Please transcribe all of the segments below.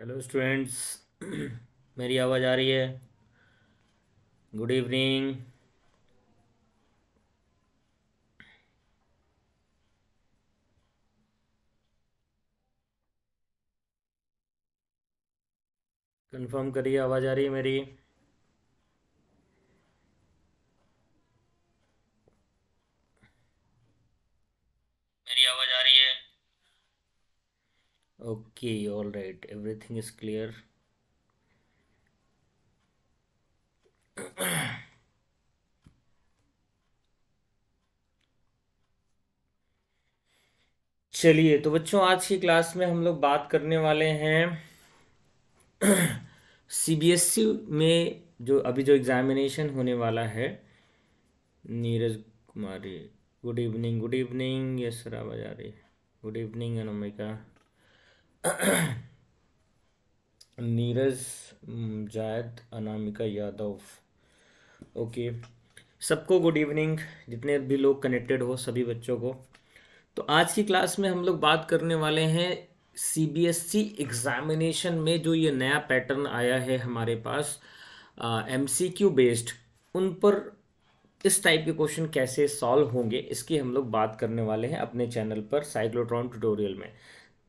Hello students मेरी आवाज़ आ रही है गुड इवनिंग कंफर्म करिए आवाज़ आ रही है मेरी okay all right everything is clear चलिए तो बच्चों आज की क्लास में हम लोग बात करने वाले हैं सीबीएसई e में जो अभी जो एग्जामिनेशन होने वाला है Neeraj Kumari good evening good evening yes sir आवाज आ रही है गुड इवनिंग अनुमिका नीरज जायद अनामिका यादव ओके सबको गुड इवनिंग जितने भी लोग कनेक्टेड हो सभी बच्चों को तो आज की क्लास में हम लोग बात करने वाले हैं C B S C examination में जो ये नया पैटर्न आया है हमारे पास एम सी क्यू बेस्ड उन पर इस टाइप के क्वेश्चन कैसे सॉल्व होंगे इसकी हम लोग बात करने वाले हैं अपने चैनल पर साइक्लोट्रॉन ट्यूटोरियल में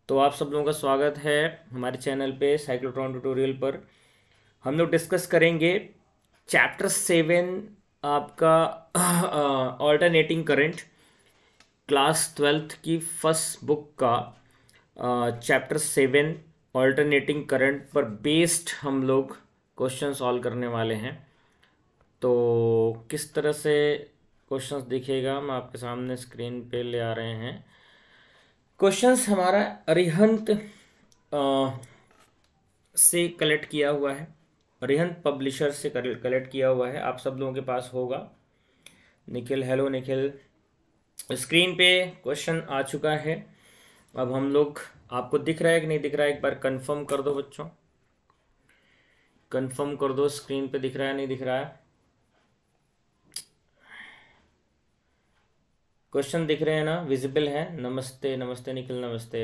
तो आप सब लोगों का स्वागत है हमारे चैनल पे साइक्लोट्रॉन ट्यूटोरियल पर हम लोग डिस्कस करेंगे चैप्टर सेवन आपका ऑल्टरनेटिंग करंट क्लास ट्वेल्थ की फर्स्ट बुक का चैप्टर सेवन ऑल्टरनेटिंग करंट पर बेस्ड हम लोग क्वेश्चन सॉल्व करने वाले हैं तो किस तरह से क्वेश्चंस दिखेगा हम आपके सामने स्क्रीन पे ले आ रहे हैं क्वेश्चन हमारा अरिहंत से कलेक्ट किया हुआ है अरिहंत पब्लिशर से कलेक्ट किया हुआ है आप सब लोगों के पास होगा निखिल हेलो निखिल स्क्रीन पे क्वेश्चन आ चुका है अब हम लोग आपको दिख रहा है कि नहीं दिख रहा है एक बार कंफर्म कर दो बच्चों कंफर्म कर दो स्क्रीन पे दिख रहा है नहीं दिख रहा है क्वेश्चन दिख रहे हैं ना विजिबल है नमस्ते नमस्ते निखिल नमस्ते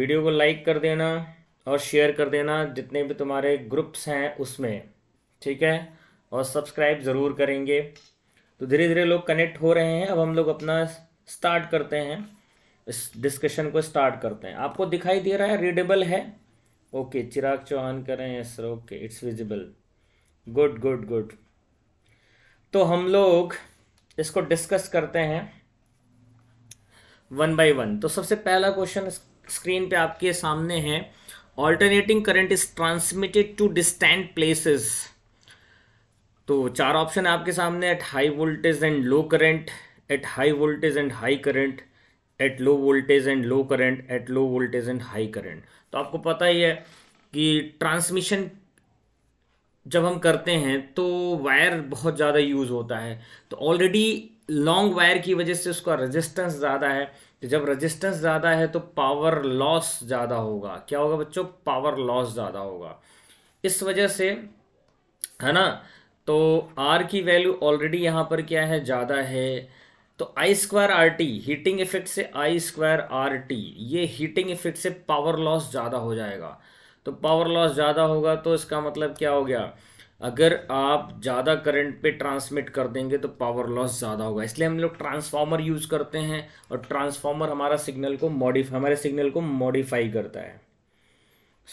वीडियो को लाइक कर देना और शेयर कर देना जितने भी तुम्हारे ग्रुप्स हैं उसमें ठीक है और सब्सक्राइब ज़रूर करेंगे तो धीरे धीरे लोग कनेक्ट हो रहे हैं अब हम लोग अपना स्टार्ट करते हैं इस डिस्कशन को स्टार्ट करते हैं आपको दिखाई दे रहा है रीडेबल है ओके चिराग चौहान कर रहे हैं sir okay it's visible good good good तो हम लोग इसको डिस्कस करते हैं वन बाय वन तो सबसे पहला क्वेश्चन स्क्रीन पे आपके सामने है alternating current is transmitted to distant places तो चार ऑप्शन है आपके सामने at high voltage and low current at high voltage and high current at low voltage and low current at low voltage and high current तो आपको पता ही है कि ट्रांसमिशन जब हम करते हैं तो वायर बहुत ज़्यादा यूज़ होता है तो ऑलरेडी लॉन्ग वायर की वजह से उसका रेजिस्टेंस ज़्यादा है तो जब रेजिस्टेंस ज़्यादा है तो पावर लॉस ज़्यादा होगा क्या होगा बच्चों पावर लॉस ज़्यादा होगा इस वजह से है ना तो आर की वैल्यू ऑलरेडी यहाँ पर क्या है ज़्यादा है तो I square R T heating effect से आई स्क्वायर आर टी ये हीटिंग इफेक्ट से पावर लॉस ज़्यादा हो जाएगा तो पावर लॉस ज़्यादा होगा तो इसका मतलब क्या हो गया अगर आप ज़्यादा करंट पे ट्रांसमिट कर देंगे तो पावर लॉस ज़्यादा होगा इसलिए हम लोग ट्रांसफार्मर यूज़ करते हैं और ट्रांसफार्मर हमारा सिग्नल को मॉडिफाई हमारे सिग्नल को मॉडिफाई करता है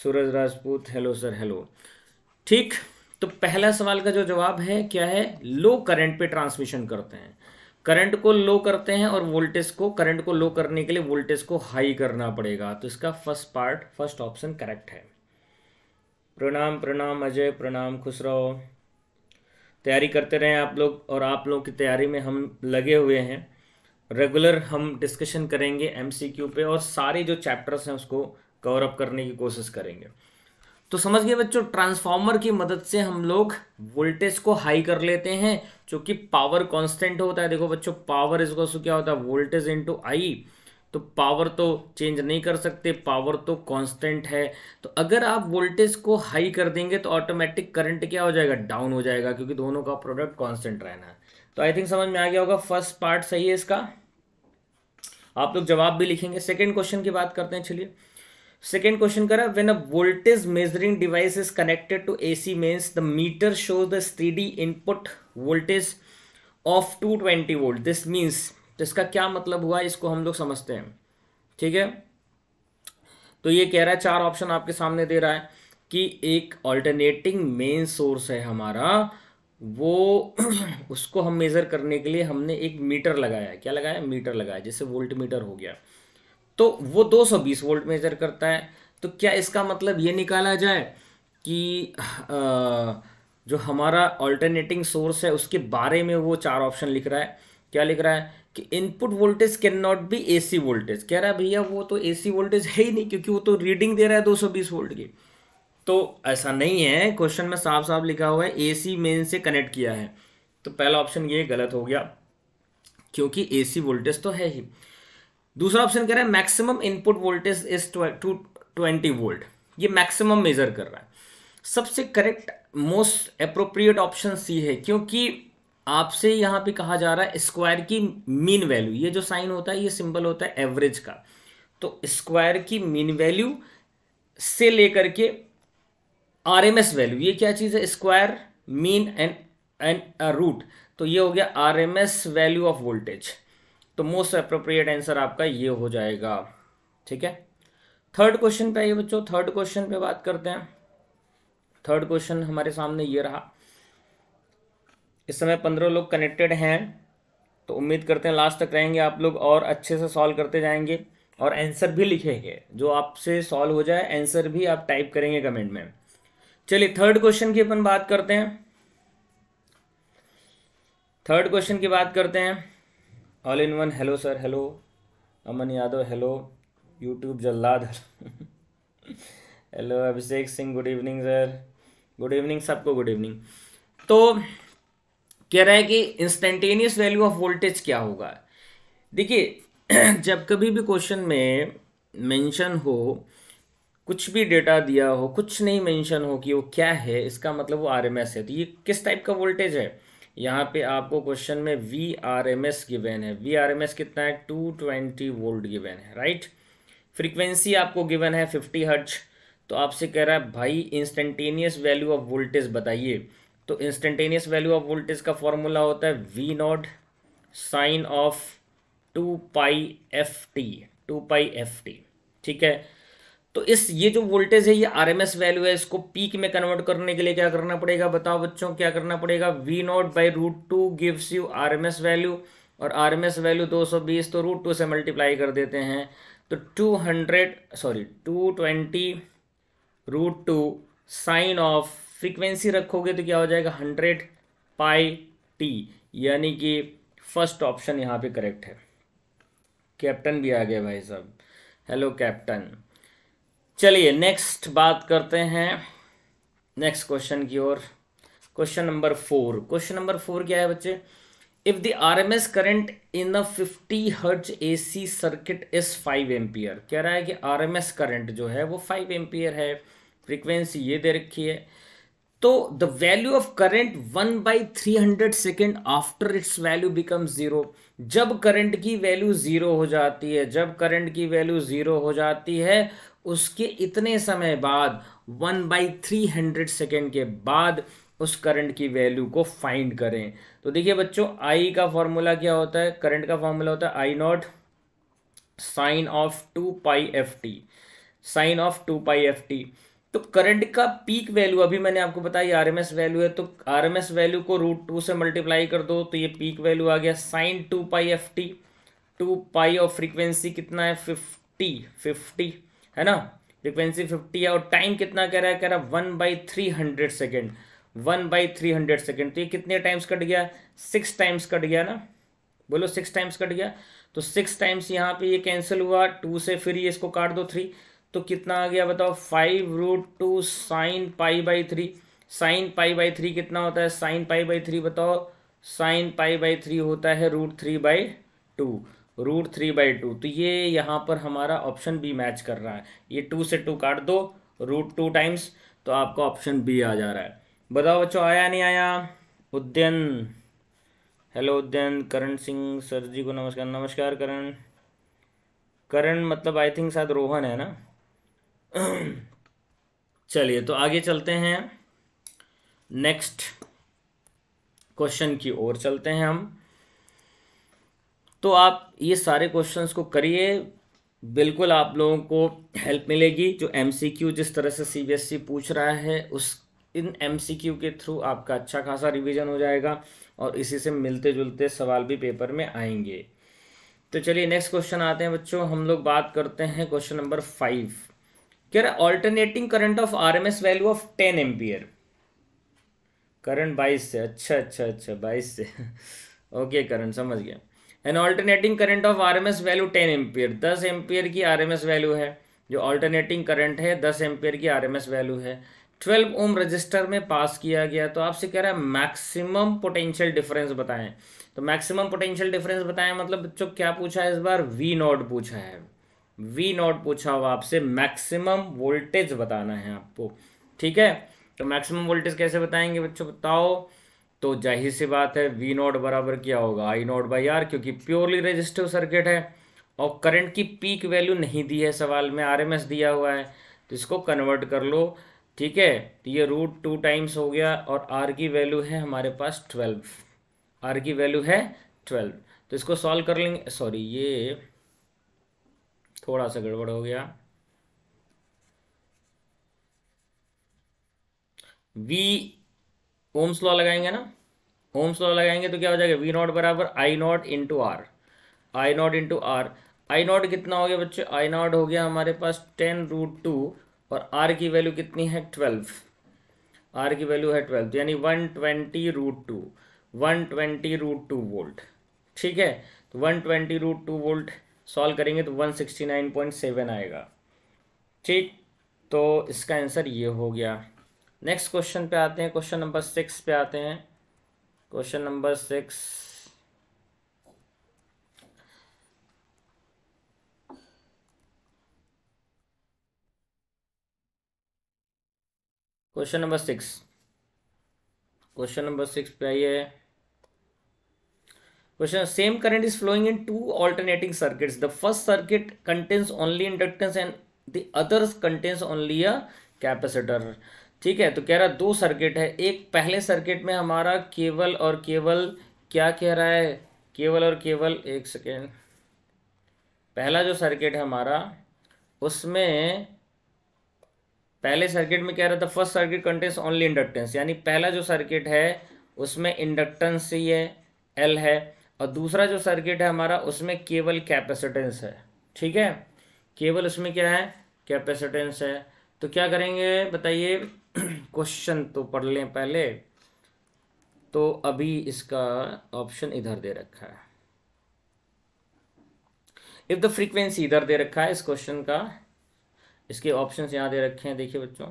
Suraj Rajput hello sir hello ठीक तो पहला सवाल का जो जवाब है क्या है लो करंट पे ट्रांसमिशन करते हैं करंट को लो करते हैं और वोल्टेज को करंट को लो करने के लिए वोल्टेज को हाई करना पड़ेगा तो इसका first part first option correct है प्रणाम प्रणाम अजय प्रणाम खुश रहो तैयारी करते रहें आप लोग और आप लोगों की तैयारी में हम लगे हुए हैं रेगुलर हम डिस्कशन करेंगे एमसीक्यू पे और सारे जो चैप्टर्स हैं उसको कवर अप करने की कोशिश करेंगे तो समझ गए बच्चों ट्रांसफार्मर की मदद से हम लोग वोल्टेज को हाई कर लेते हैं चूंकि पावर कांस्टेंट होता है देखो बच्चों पावर इसको क्या होता है वोल्टेज इंटू आई तो पावर तो चेंज नहीं कर सकते पावर तो कांस्टेंट है तो अगर आप वोल्टेज को हाई कर देंगे तो ऑटोमेटिक करंट क्या हो जाएगा डाउन हो जाएगा क्योंकि दोनों का प्रोडक्ट कांस्टेंट रहना है तो आई थिंक समझ में आ गया होगा फर्स्ट पार्ट सही है इसका आप लोग जवाब भी लिखेंगे सेकेंड क्वेश्चन की बात करते हैं चलिए सेकेंड क्वेश्चन करा when a voltage measuring device is connected to A C means the meter shows the steady input voltage of two twenty volt this means तो इसका क्या मतलब हुआ इसको हम लोग समझते हैं ठीक है तो ये कह रहा है चार ऑप्शन आपके सामने दे रहा है कि एक ऑल्टरनेटिंग मेन सोर्स है हमारा वो उसको हम मेज़र करने के लिए हमने एक मीटर लगाया क्या लगाया मीटर लगाया जैसे वोल्ट मीटर हो गया तो वो 220 वोल्ट मेज़र करता है तो क्या इसका मतलब ये निकाला जाए कि जो हमारा ऑल्टरनेटिंग सोर्स है उसके बारे में वो चार ऑप्शन लिख रहा है क्या लिख रहा है कि input voltage can not be AC voltage कह रहा है भैया वो तो एसी वोल्टेज है ही नहीं क्योंकि वो तो रीडिंग दे रहा है 220 वोल्ट की तो ऐसा नहीं है क्वेश्चन में साफ साफ लिखा हुआ है एसी मेन से कनेक्ट किया है तो पहला ऑप्शन ये गलत हो गया क्योंकि एसी वोल्टेज तो है ही दूसरा ऑप्शन कह रहा है maximum input voltage is two twenty volt ये मैक्सिमम मेजर कर रहा है सबसे correct most appropriate option C है क्योंकि आपसे यहां पे कहा जा रहा है स्क्वायर की मीन वैल्यू ये जो साइन होता है ये सिंबल होता है एवरेज का तो स्क्वायर की मीन वैल्यू से लेकर के आर एम एस वैल्यू ये क्या चीज़ है square mean and and root तो ये हो गया R M S value of voltage तो मोस्ट अप्रोप्रिएट आंसर आपका ये हो जाएगा ठीक है थर्ड क्वेश्चन पे आइए बच्चों थर्ड क्वेश्चन पे बात करते हैं थर्ड क्वेश्चन हमारे सामने ये रहा इस समय पंद्रह लोग कनेक्टेड हैं तो उम्मीद करते हैं लास्ट तक रहेंगे आप लोग और अच्छे से सॉल्व करते जाएंगे और आंसर भी लिखेंगे जो आपसे सॉल्व हो जाए आंसर भी आप टाइप करेंगे कमेंट में चलिए थर्ड क्वेश्चन की अपन बात करते हैं थर्ड क्वेश्चन की बात करते हैं all in one hello sir hello Aman Yadav hello YouTube जल्लाद hello Abhishek Singh good evening sir good evening सबको गुड इवनिंग तो कह रहा है कि इंस्टेंटेनियस वैल्यू ऑफ वोल्टेज क्या होगा देखिए जब कभी भी क्वेश्चन में मेंशन हो कुछ भी डेटा दिया हो कुछ नहीं मेंशन हो कि वो क्या है इसका मतलब वो आर है तो ये किस टाइप का वोल्टेज है यहाँ पे आपको क्वेश्चन में V R M S given है वी आर एम एस कितना है टू ट्वेंटी वोल्ट गिवेन है राइट फ्रीक्वेंसी आपको गिवन है फिफ्टी हर्ट्ज तो आपसे कह रहा है भाई इंस्टेंटेनियस वैल्यू ऑफ वोल्टेज बताइए तो इंस्टेंटेनियस वैल्यू ऑफ वोल्टेज का फॉर्मूला होता है V nought sine of two pi F T two pi F T ठीक है तो इस ये जो वोल्टेज है ये आरएमएस वैल्यू है इसको पीक में कन्वर्ट करने के लिए क्या करना पड़ेगा बताओ बच्चों क्या करना पड़ेगा V nought by root two gives you S value और आरएमएस वैल्यू 220 तो रूट टू से मल्टीप्लाई कर देते हैं तो 200 sorry 220 root two sine of frequency रखोगे तो क्या हो जाएगा हंड्रेड पाई टी यानी कि फर्स्ट ऑप्शन यहाँ पे करेक्ट है कैप्टन भी आ गया भाई साहब हेलो कैप्टन चलिए नेक्स्ट बात करते हैं नेक्स्ट क्वेश्चन की ओर question number four question number four क्या है बच्चे if the R M S current in a fifty hertz A C circuit is five ampere कह रहा है कि आर एम एस जो है वो फाइव एम्पियर है फ्रीक्वेंसी ये दे रखी है तो the value of current one by three hundred second after its value become zero जब करंट की वैल्यू ज़ीरो हो जाती है जब करंट की वैल्यू ज़ीरो हो जाती है उसके इतने समय बाद one by three hundred second के बाद उस करंट की वैल्यू को फाइंड करें तो देखिए बच्चों आई का फॉर्मूला क्या होता है करंट का फॉर्मूला होता है I not sine of two pi F T sine of two pi F T तो करंट का पीक वैल्यू अभी मैंने आपको बताया आर एम एस वैल्यू है तो आर एम एस वैल्यू को रूट टू से मल्टीप्लाई कर दो तो ये पीक वैल्यू आ गया sine two pi F T two pi और फ्रीक्वेंसी कितना है फिफ्टी फिफ्टी है ना फ्रीक्वेंसी फिफ्टी है और टाइम कितना कह रहा है कह रहा है one by three hundred second one by three hundred second तो ये कितने टाइम्स कट गया सिक्स टाइम्स कट गया ना बोलो सिक्स टाइम्स कट गया तो सिक्स टाइम्स यहाँ पे ये कैंसिल हुआ टू से फिर ये इसको काट दो थ्री तो कितना आ गया बताओ five root two sine pi by three sine pi by three कितना होता है साइन पाई बाई थ्री बताओ साइन पाई बाई थ्री होता है root three by two root three by two तो ये यहाँ पर हमारा ऑप्शन बी मैच कर रहा है ये टू से टू काट दो रूट टू टाइम्स तो आपका ऑप्शन बी आ जा रहा है बताओ बच्चों आया नहीं आया उद्यन हेलो उद्यन करण सिंह सर जी को नमस्कार नमस्कार करण करण मतलब आई थिंक शायद रोहन है ना चलिए तो आगे चलते हैं नेक्स्ट क्वेश्चन की ओर चलते हैं हम तो आप ये सारे क्वेश्चंस को करिए बिल्कुल आप लोगों को हेल्प मिलेगी जो एमसीक्यू जिस तरह से सीबीएसई e पूछ रहा है उस इन एमसीक्यू के थ्रू आपका अच्छा खासा रिवीजन हो जाएगा और इसी से मिलते जुलते सवाल भी पेपर में आएंगे तो चलिए नेक्स्ट क्वेश्चन आते हैं बच्चों हम लोग बात करते हैं क्वेश्चन नंबर फाइव कह रहा alternating current of RMS value of ten ampere current बाईस से अच्छा अच्छा अच्छा बाईस से ओके करंट समझ गया an alternating current of RMS value ten ampere दस एम्पियर की आरएमएस वैल्यू है जो ऑल्टरनेटिंग करंट है दस एम्पियर की आरएमएस वैल्यू है ट्वेल्व ओम रजिस्टर में पास किया गया तो आपसे कह रहा है मैक्सिमम पोटेंशियल डिफरेंस बताएं तो मैक्सिमम पोटेंशियल डिफरेंस बताएं मतलब बच्चों क्या पूछा है इस बार वी नॉट पूछा है वी नॉट पूछा हुआ आपसे मैक्सिमम वोल्टेज बताना है आपको ठीक है तो मैक्सिमम वोल्टेज कैसे बताएंगे बच्चों बताओ तो जाहिर सी बात है वी नॉट बराबर क्या होगा आई नॉट बाई आर क्योंकि प्योरली रजिस्टिव सर्किट है और करंट की पीक वैल्यू नहीं दी है सवाल में आर दिया हुआ है तो इसको कन्वर्ट कर लो ठीक है तो ये रूट टू टाइम्स हो गया और आर की वैल्यू है हमारे पास ट्वेल्व आर की वैल्यू है ट्वेल्व तो इसको सॉल्व कर लेंगे सॉरी ये थोड़ा सा गड़बड़ हो गया वी ओम्स लॉ लगाएंगे ना ओम्स लॉ लगाएंगे तो क्या हो जाएगा वी नॉट बराबर I naught into R I naught into R I naught कितना हो गया बच्चे आई नॉट हो गया हमारे पास टेन रूट टू और आर की वैल्यू कितनी है ट्वेल्व आर की वैल्यू है ट्वेल्व तो यानी one twenty root two one twenty root two volt ठीक है तो one twenty root two volt solve करेंगे तो 169.7 आएगा ठीक तो इसका आंसर ये हो गया नेक्स्ट क्वेश्चन पे आते हैं क्वेश्चन नंबर सिक्स पे आते हैं question number six question number six question number six पे आइए question same current is flowing in two alternating circuits the first circuit contains only inductance and the others contains only a capacitor ठीक है तो कह रहा दो circuit है एक पहले सर्किट में हमारा केवल और केवल क्या कह रहा है केवल और केवल एक सेकेंड पहला जो सर्किट है हमारा उसमें पहले सर्किट में कह रहा था first circuit contains only inductance यानी पहला जो सर्किट है उसमें इंडक्टेंस ही है एल है और दूसरा जो सर्किट है हमारा उसमें केवल कैपेसिटेंस है ठीक है केवल उसमें क्या है कैपेसिटेंस है तो क्या करेंगे बताइए क्वेश्चन तो पढ़ लें पहले तो अभी इसका ऑप्शन इधर दे रखा है इफ द फ्रीक्वेंसी इधर दे रखा है इस क्वेश्चन का इसके ऑप्शन यहां दे रखे हैं देखिए बच्चों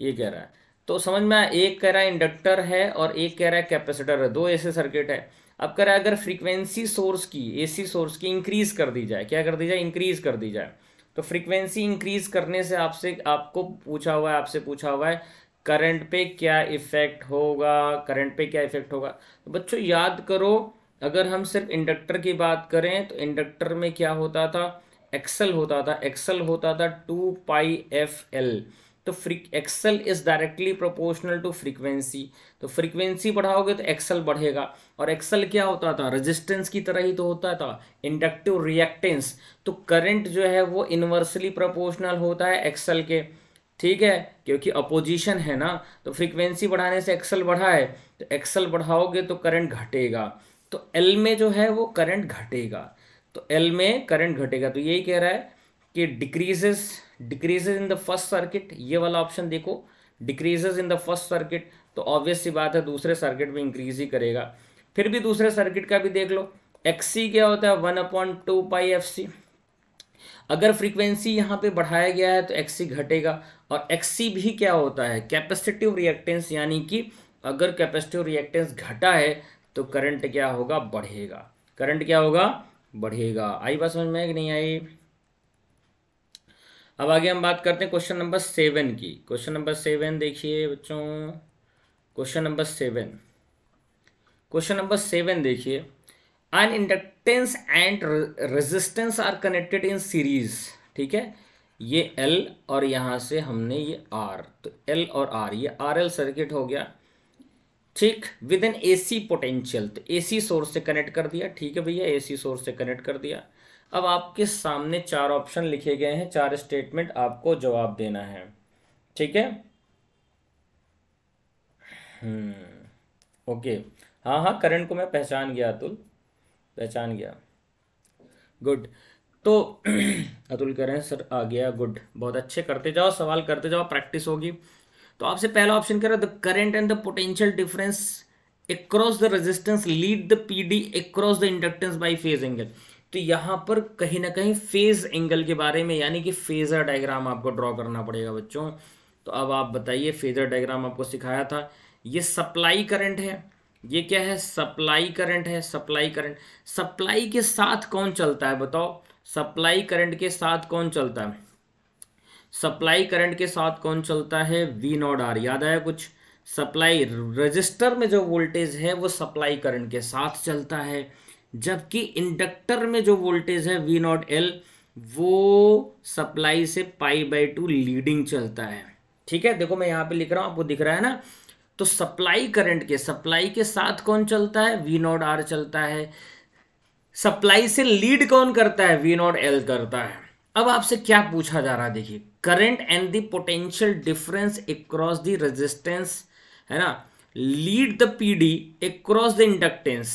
ये कह रहा है तो समझ में आया एक कह रहा है इंडक्टर है और एक कह रहा है कैपेसिटर है दो ऐसे सर्किट है अब कह रहा है अगर फ्रीक्वेंसी सोर्स की एसी सोर्स की इंक्रीज कर दी जाए क्या कर दी जाए इंक्रीज कर दी जाए तो फ्रीक्वेंसी इंक्रीज करने से आपसे आपको पूछा हुआ है आपसे पूछा हुआ है करंट पे क्या इफेक्ट होगा करंट पे क्या इफेक्ट होगा तो बच्चों याद करो अगर हम सिर्फ इंडक्टर की बात करें तो इंडक्टर में क्या होता था एक्सल होता था एक्सल होता था टू पाई एफ एल तो free XL is directly proportional to frequency तो फ्रीक्वेंसी बढ़ाओगे तो एक्सल बढ़ेगा और एक्सल क्या होता था रेजिस्टेंस की तरह ही तो होता था इंडक्टिव रिएक्टेंस तो करंट जो है वो इन्वर्सली प्रोपोर्शनल होता है एक्सल के ठीक है क्योंकि अपोजिशन है ना तो फ्रीक्वेंसी बढ़ाने से एक्सल बढ़ा है तो एक्सल बढ़ाओगे तो करंट घटेगा तो एल में जो है वो करंट घटेगा तो एल में करंट घटेगा तो यही कह रहा है कि decreases decreases in the first circuit ये वाला ऑप्शन देखो decreases in the first circuit तो ऑब्वियस सी बात है दूसरे सर्किट में इंक्रीज ही करेगा फिर भी दूसरे सर्किट का भी देख लो एक्स सी क्या होता है one upon two pi F C अगर फ्रीक्वेंसी यहाँ पे बढ़ाया गया है तो एक्स सी घटेगा और एक्स सी भी क्या होता है कैपेसिटिव रिएक्टेंस यानी कि अगर कैपेसिटिव रिएक्टेंस घटा है तो करंट क्या होगा बढ़ेगा करंट क्या होगा बढ़ेगा आई बात समझ में कि नहीं आई अब आगे हम बात करते हैं क्वेश्चन नंबर सेवन की क्वेश्चन नंबर सेवन देखिए बच्चों question number seven question number seven देखिए an inductance and resistance are connected in series ठीक है ये एल और यहां से हमने ये आर तो एल और आर ये आर एल सर्किट हो गया ठीक विद एन सी पोटेंशियल तो ए सी सोर्स से कनेक्ट कर दिया ठीक है भैया ए सी सोर्स से कनेक्ट कर दिया अब आपके सामने चार ऑप्शन लिखे गए हैं चार स्टेटमेंट आपको जवाब देना है ठीक है ओके हम्म, हाँ हाँ करण को मैं पहचान गया अतुल पहचान गया गुड तो अतुल कह रहे हैं सर आ गया गुड बहुत अच्छे करते जाओ सवाल करते जाओ प्रैक्टिस होगी तो आपसे पहला ऑप्शन कह रहा है the current and the potential difference across the resistance lead the PD across the inductance by phase angle तो यहाँ पर कहीं ना कहीं फेज एंगल के बारे में यानी कि फेजर डायग्राम आपको ड्रॉ करना पड़ेगा बच्चों तो अब आप बताइए फेजर डायग्राम आपको सिखाया था ये सप्लाई करंट है ये क्या है सप्लाई करंट है सप्लाई करंट सप्लाई के साथ कौन चलता है बताओ सप्लाई करंट के साथ कौन चलता है सप्लाई करंट के साथ कौन चलता है वी नॉट आर याद आया कुछ सप्लाई रजिस्टर में जो वोल्टेज है वो सप्लाई करंट के साथ चलता है जबकि इंडक्टर में जो वोल्टेज है वी नॉट एल वो सप्लाई से पाई बाई टू लीडिंग चलता है ठीक है देखो मैं यहाँ पे लिख रहा हूँ आपको दिख रहा है ना तो सप्लाई करंट के सप्लाई के साथ कौन चलता है वी नॉट आर चलता है सप्लाई से लीड कौन करता है वी नॉट एल करता है अब आपसे क्या पूछा जा रहा है देखिए current and the potential difference across the resistance है ना lead the PD across the inductance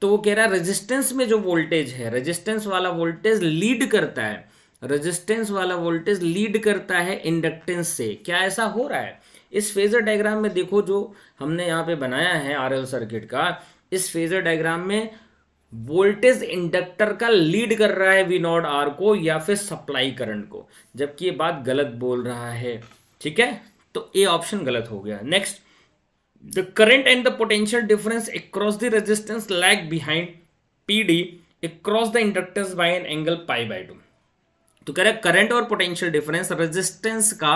तो वो कह रहा है रेजिस्टेंस में जो वोल्टेज है रेजिस्टेंस वाला वोल्टेज लीड करता है रेजिस्टेंस वाला वोल्टेज लीड करता है इंडक्टेंस से क्या ऐसा हो रहा है इस फेज़र डायग्राम में देखो जो हमने यहाँ पे बनाया है आरएल सर्किट का इस फेज़र डायग्राम में वोल्टेज इंडक्टर का लीड कर रहा है वी नॉट आर को या फिर सप्लाई करंट को जबकि ये बात गलत बोल रहा है ठीक है तो ए ऑप्शन गलत हो गया next the current and the potential difference across the resistance lag behind P D across the inductance by an angle pi by two तो कह रहे करंट और पोटेंशियल डिफरेंस रेजिस्टेंस का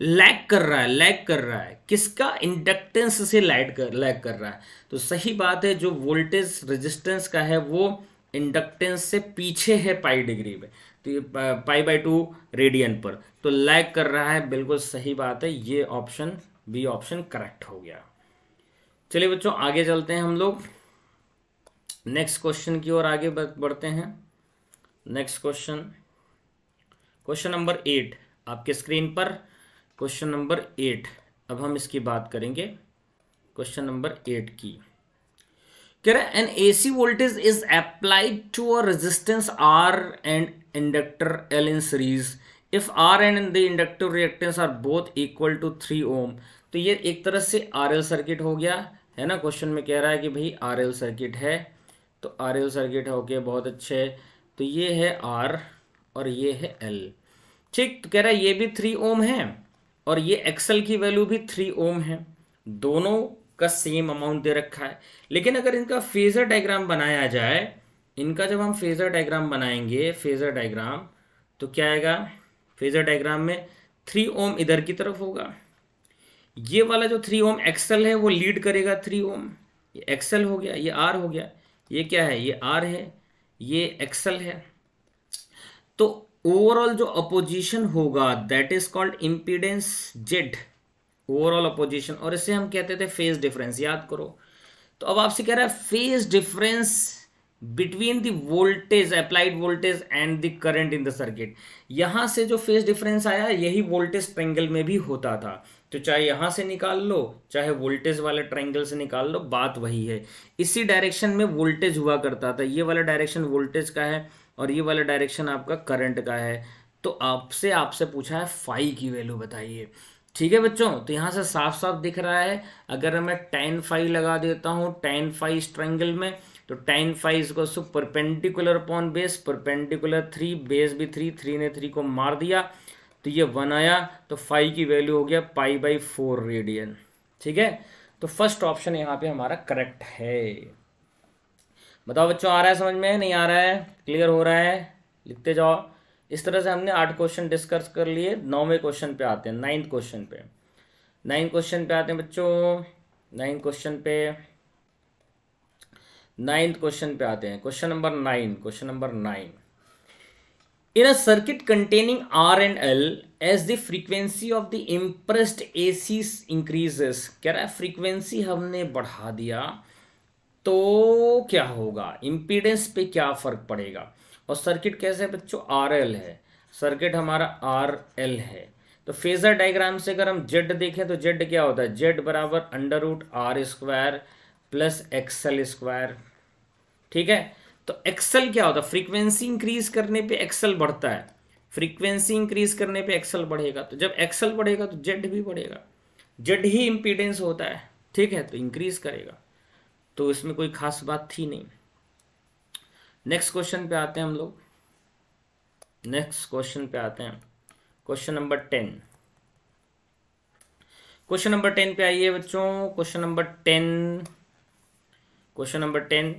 लैग कर रहा है लैग कर रहा है किसका इंडक्टेंस से लाइट कर लैग कर रहा है तो सही बात है जो वोल्टेज रेजिस्टेंस का है वो इंडक्टेंस से पीछे है पाई डिग्री में तो ये पाई बाई टू रेडियन पर तो लैग कर रहा है बिल्कुल सही बात है ये ऑप्शन बी ऑप्शन करेक्ट हो गया चलिए बच्चों आगे चलते हैं हम लोग नेक्स्ट क्वेश्चन की ओर आगे बढ़ते हैं next question question number eight आपके स्क्रीन पर क्वेश्चन नंबर एट अब हम इसकी बात करेंगे क्वेश्चन नंबर एट की कह रहा है an AC voltage is applied to a resistance R and inductor L in series if R and the inductor reactance are both equal to three ohm तो ये एक तरह से आर एल सर्किट हो गया है ना क्वेश्चन में कह रहा है कि भाई आर एल सर्किट है तो आर एल सर्किट हो गया बहुत अच्छे तो ये है आर और ये है एल ठीक तो कह रहा है ये भी थ्री ओम है और ये एक्सल की वैल्यू भी थ्री ओम है दोनों का सेम अमाउंट दे रखा है लेकिन अगर इनका फेजर डायग्राम बनाया जाए इनका जब हम फेजर डायग्राम बनाएंगे फेजर डायग्राम तो क्या आएगा फेजर डायग्राम में थ्री ओम इधर की तरफ होगा ये वाला जो थ्री ओम एक्सल है वो लीड करेगा थ्री ओम ये एक्सल हो गया ये आर हो गया ये क्या है ये आर है ये एक्सल है तो ओवरऑल जो अपोजिशन होगा that is called impedance Z overall opposition और इसे हम कहते थे फेज डिफरेंस याद करो तो अब आपसे कह रहा है phase difference between the voltage applied voltage and the current in the circuit यहां से जो फेज डिफरेंस आया यही वोल्टेज ट्रेंगल में भी होता था तो चाहे यहां से निकाल लो चाहे वोल्टेज वाले ट्रेंगल से निकाल लो बात वही है इसी डायरेक्शन में वोल्टेज हुआ करता था ये वाला डायरेक्शन वोल्टेज का है और ये वाला डायरेक्शन आपका करंट का है तो आपसे आपसे पूछा है फाइव की वैल्यू बताइए ठीक है बच्चों तो यहाँ से साफ साफ दिख रहा है अगर मैं टेन फाइव लगा देता हूँ टेन फाइव स्ट्रेंगल में तो टेन फाइव इसको सु perpendicular upon base perpendicular three base भी थ्री थ्री ने थ्री को मार दिया तो ये वन आया तो फाइव की वैल्यू हो गया पाई बाई फोर रेडियन ठीक है तो फर्स्ट ऑप्शन यहाँ पे हमारा करेक्ट है बताओ बच्चों आ रहा है समझ में नहीं आ रहा है क्लियर हो रहा है लिखते जाओ इस तरह से हमने आठ क्वेश्चन डिस्कस कर लिए नौवें क्वेश्चन पे आते हैं नाइन्थ क्वेश्चन पे नाइन्थ क्वेश्चन पे आते हैं बच्चों नाइन्थ क्वेश्चन पे नाइन्थ क्वेश्चन पे आते हैं question number nine question number nine in a circuit containing R and L as the frequency of the impressed AC increases कह रहा है फ्रीक्वेंसी हमने बढ़ा दिया तो क्या होगा इम्पीडेंस पे क्या फ़र्क पड़ेगा और सर्किट कैसे बच्चों आर एल है सर्किट हमारा आर एल है तो फेजर डायग्राम से अगर हम जेड देखें तो जेड क्या होता है जेड बराबर under root R square plus XL square ठीक है तो एक्सएल क्या होता है फ्रीक्वेंसी इंक्रीज करने पे एक्सएल बढ़ता है फ्रीक्वेंसी इंक्रीज करने पे एक्सएल बढ़ेगा तो जब एक्सएल बढ़ेगा तो जेड भी बढ़ेगा जेड ही इंपीडेंस होता है ठीक है तो इंक्रीज करेगा तो इसमें कोई खास बात थी नहीं नेक्स्ट क्वेश्चन पे आते हैं हम लोग नेक्स्ट क्वेश्चन पे आते हैं question number ten question number ten पे आइए बच्चों question number ten question number ten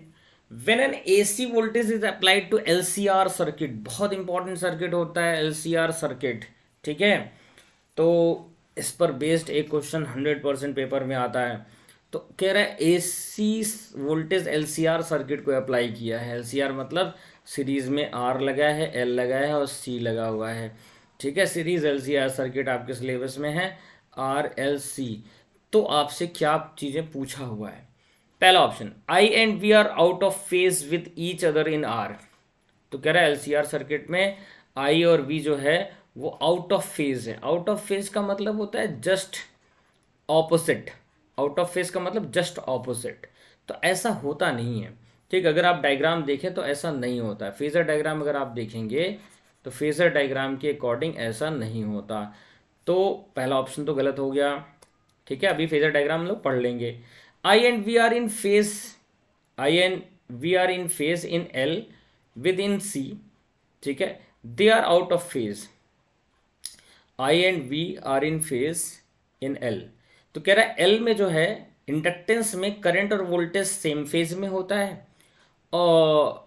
when an A C voltage is applied to L C R circuit बहुत इंपॉर्टेंट सर्किट होता है एल सी आर सर्किट ठीक है तो इस पर बेस्ड एक क्वेश्चन हंड्रेड परसेंट पेपर में आता है तो कह रहा है एसी वोल्टेज एलसीआर सर्किट को अप्लाई किया है एलसीआर मतलब सीरीज़ में आर लगा है एल लगा है और सी लगा हुआ है ठीक है सीरीज़ एलसीआर सर्किट आपके सिलेबस में है आर एल सी तो आपसे क्या चीज़ें पूछा हुआ है पहला option I and V are out of phase with each other in R तो कह रहा है एलसीआर सर्किट में आई और वी जो है वो आउट ऑफ फेज है आउट ऑफ फेज का मतलब होता है just opposite out of phase का मतलब जस्ट ऑपोजिट तो ऐसा होता नहीं है ठीक अगर आप डायग्राम देखें तो ऐसा नहीं होता फेजर डायग्राम अगर आप देखेंगे तो फेजर डायग्राम के अकॉर्डिंग ऐसा नहीं होता तो पहला ऑप्शन तो गलत हो गया ठीक है अभी फेजर डायग्राम हम लोग पढ़ लेंगे I and V are in phase I and V are in phase in L with in C ठीक है they are out of phase I and V are in phase in L तो कह रहा है एल में जो है inductance में करंट और वोल्टेज सेम फेज में होता है और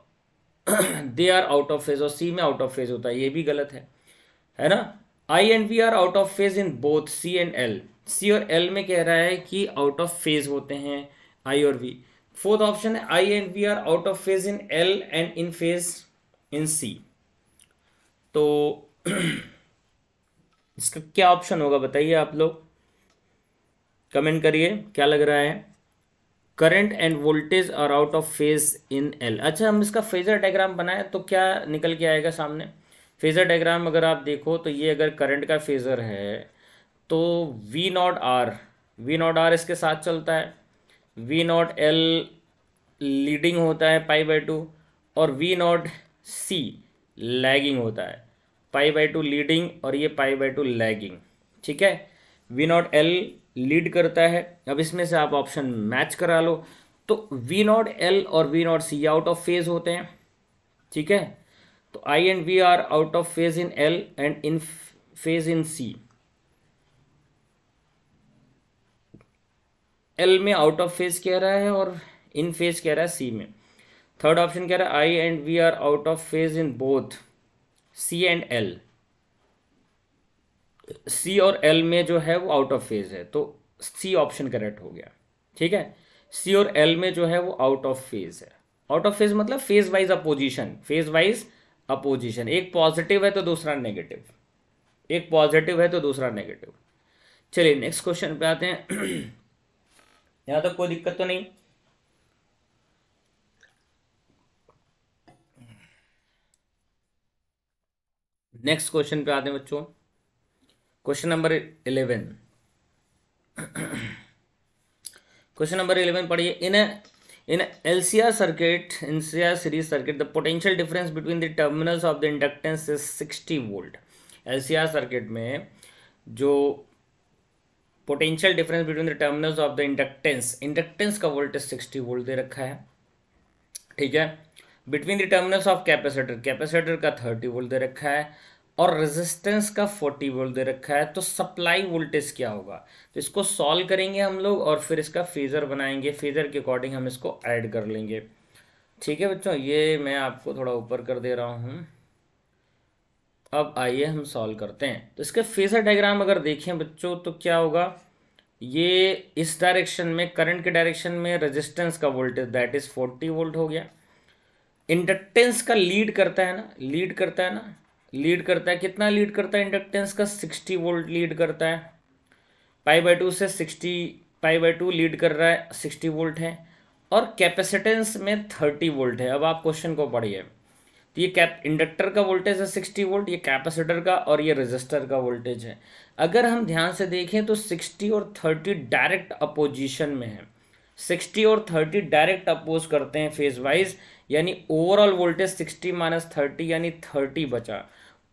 they are out of phase और सी में आउट ऑफ फेज होता है ये भी गलत है है ना I and V are out of phase in both C and L C और एल में कह रहा है कि आउट ऑफ फेज होते हैं आई और वी फोर्थ ऑप्शन है I and V are out of phase in L and in phase in C तो इसका क्या ऑप्शन होगा बताइए आप लोग कमेंट करिए क्या लग रहा है current and voltage are out of phase in L अच्छा हम इसका फेजर डायग्राम बनाए तो क्या निकल के आएगा सामने फेजर डायग्राम अगर आप देखो तो ये अगर करंट का फेजर है तो V naught R V naught R इसके साथ चलता है वी नॉट एल लीडिंग होता है पाई बाई टू और वी नॉट सी लैगिंग होता है पाई बाई टू लीडिंग और ये पाई बाई टू लैगिंग ठीक है वी नॉट एल लीड करता है अब इसमें से आप ऑप्शन मैच करा लो तो वी नॉट एल और V naught C out of phase होते हैं ठीक है तो I and V are out of phase in L and in phase in C L में आउट ऑफ फेज कह रहा है और इन फेज कह रहा है सी में थर्ड ऑप्शन कह रहा है I and V are out of phase in both C and L C और एल में जो है वो आउट ऑफ फेज है तो सी ऑप्शन करेक्ट हो गया ठीक है सी और एल में जो है वो आउट ऑफ फेज है आउट ऑफ फेज मतलब phase wise opposition phase wise opposition एक पॉजिटिव है तो दूसरा नेगेटिव एक पॉजिटिव है तो दूसरा नेगेटिव चलिए नेक्स्ट क्वेश्चन पे आते हैं यहां तक तो कोई दिक्कत तो नहीं नेक्स्ट क्वेश्चन पे आते हैं बच्चों question number eleven question number eleven पढ़िए in in L C R circuit in C R series circuit the potential difference between the terminals of the inductance is sixty volt L C R circuit में जो potential difference between the terminals of the inductance inductance का voltage sixty volt दे रखा है ठीक है between the terminals of capacitor capacitor का thirty volt दे रखा है और रेजिस्टेंस का 40 वोल्ट दे रखा है तो सप्लाई वोल्टेज क्या होगा तो इसको सॉल्व करेंगे हम लोग और फिर इसका फेज़र बनाएंगे फेज़र के अकॉर्डिंग हम इसको ऐड कर लेंगे ठीक है बच्चों ये मैं आपको थोड़ा ऊपर कर दे रहा हूँ अब आइए हम सॉल्व करते हैं तो इसके फेज़र डायग्राम अगर देखें बच्चों तो क्या होगा ये इस डायरेक्शन में करंट के डायरेक्शन में रेजिस्टेंस का वोल्टेज दैट इज़ 40 वोल्ट हो गया इंडक्टेंस का लीड करता है ना लीड करता है ना लीड करता है कितना लीड करता है इंडक्टेंस का सिक्सटी वोल्ट लीड करता है पाई बाई टू से sixty pi by two lead कर रहा है सिक्सटी वोल्ट है और कैपेसिटेंस में थर्टी वोल्ट है अब आप क्वेश्चन को पढ़िए तो ये कैप इंडक्टर का वोल्टेज है सिक्सटी वोल्ट ये कैपेसिटर का और ये रजिस्टर का वोल्टेज है अगर हम ध्यान से देखें तो सिक्सटी और थर्टी डायरेक्ट अपोजिशन में है सिक्सटी और थर्टी डायरेक्ट अपोज करते हैं फेज वाइज यानी overall voltage sixty minus thirty यानी थर्टी बचा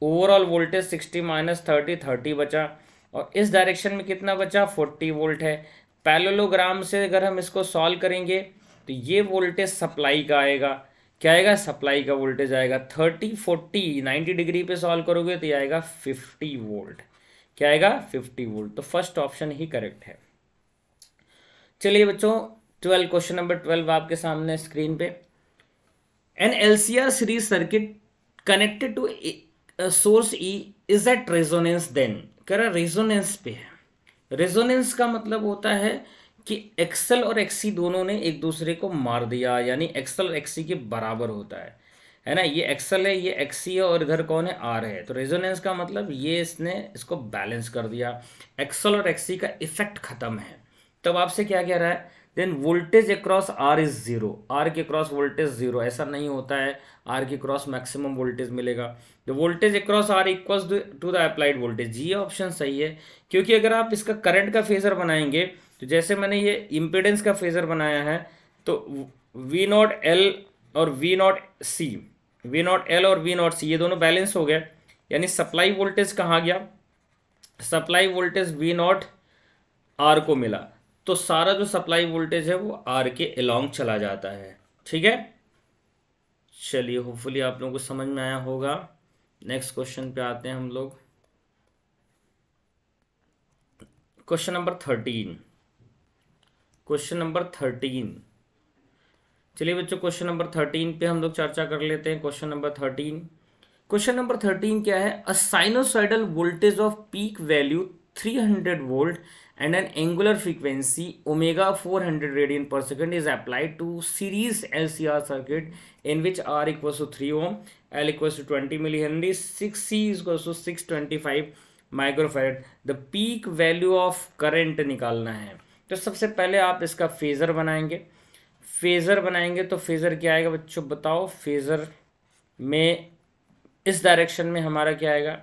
overall voltage sixty minus thirty thirty बचा और इस डायरेक्शन में कितना बचा फोर्टी वोल्ट है पैलोलोग्राम से अगर हम इसको सॉल्व करेंगे तो ये वोल्टेज सप्लाई का आएगा क्या आएगा सप्लाई का वोल्टेज आएगा थर्टी फोर्टी नाइन्टी डिग्री पे सॉल्व करोगे तो ये आएगा फिफ्टी वोल्ट क्या आएगा फिफ्टी वोल्ट तो फर्स्ट ऑप्शन ही करेक्ट है चलिए बच्चों ट्वेल्व क्वेश्चन नंबर ट्वेल्व आपके सामने स्क्रीन पे an L series circuit connected to source E is at resonance then कह रहा रेजोनेंस पे है रेजोनेंस का मतलब होता है कि एक्सल और एक्सी दोनों ने एक दूसरे को मार दिया यानी एक्सल और एक्सी के बराबर होता है है ना ये एक्सल है ये एक्सी है और इधर कौन है आर है तो रेजोनेंस का मतलब ये इसने इसको बैलेंस कर दिया एक्सल और एक्सी का इफेक्ट खत्म है तब तो आपसे क्या कह रहा है then voltage across R is zero R के क्रॉस वोल्टेज ज़ीरो ऐसा नहीं होता है आर के क्रॉस मैक्सिमम वोल्टेज मिलेगा the voltage across R equals to the applied voltage ये ऑप्शन सही है क्योंकि अगर आप इसका करंट का फेजर बनाएंगे तो जैसे मैंने ये इम्पेडेंस का फेजर बनाया है तो वी नॉट एल और V naught C V naught L और वी नॉट सी ये दोनों बैलेंस हो गए यानी सप्लाई वोल्टेज कहाँ गया supply voltage V naught R को मिला तो सारा जो सप्लाई वोल्टेज है वो आर के अलॉन्ग चला जाता है ठीक है चलिए होपफुली आप लोगों को समझ में आया होगा नेक्स्ट क्वेश्चन पे आते हैं हम लोग question number thirteen question number thirteen चलिए बच्चों क्वेश्चन नंबर थर्टीन पे हम लोग चर्चा कर लेते हैं question number thirteen question number thirteen क्या है a sinusoidal voltage of peak value 300 volt and an angular frequency omega 400 radian per second is applied to series LCR circuit in which R equals to 3 ohm, L equals to 20 millihenry, 6C equals to 625 microfarad the peak value of current निकालना है तो सबसे पहले आप इसका phasor बनाएंगे phasor बनाएंगे तो फेज़र क्या आएगा बच्चों बताओ फेज़र में इस डायरेक्शन में हमारा क्या आएगा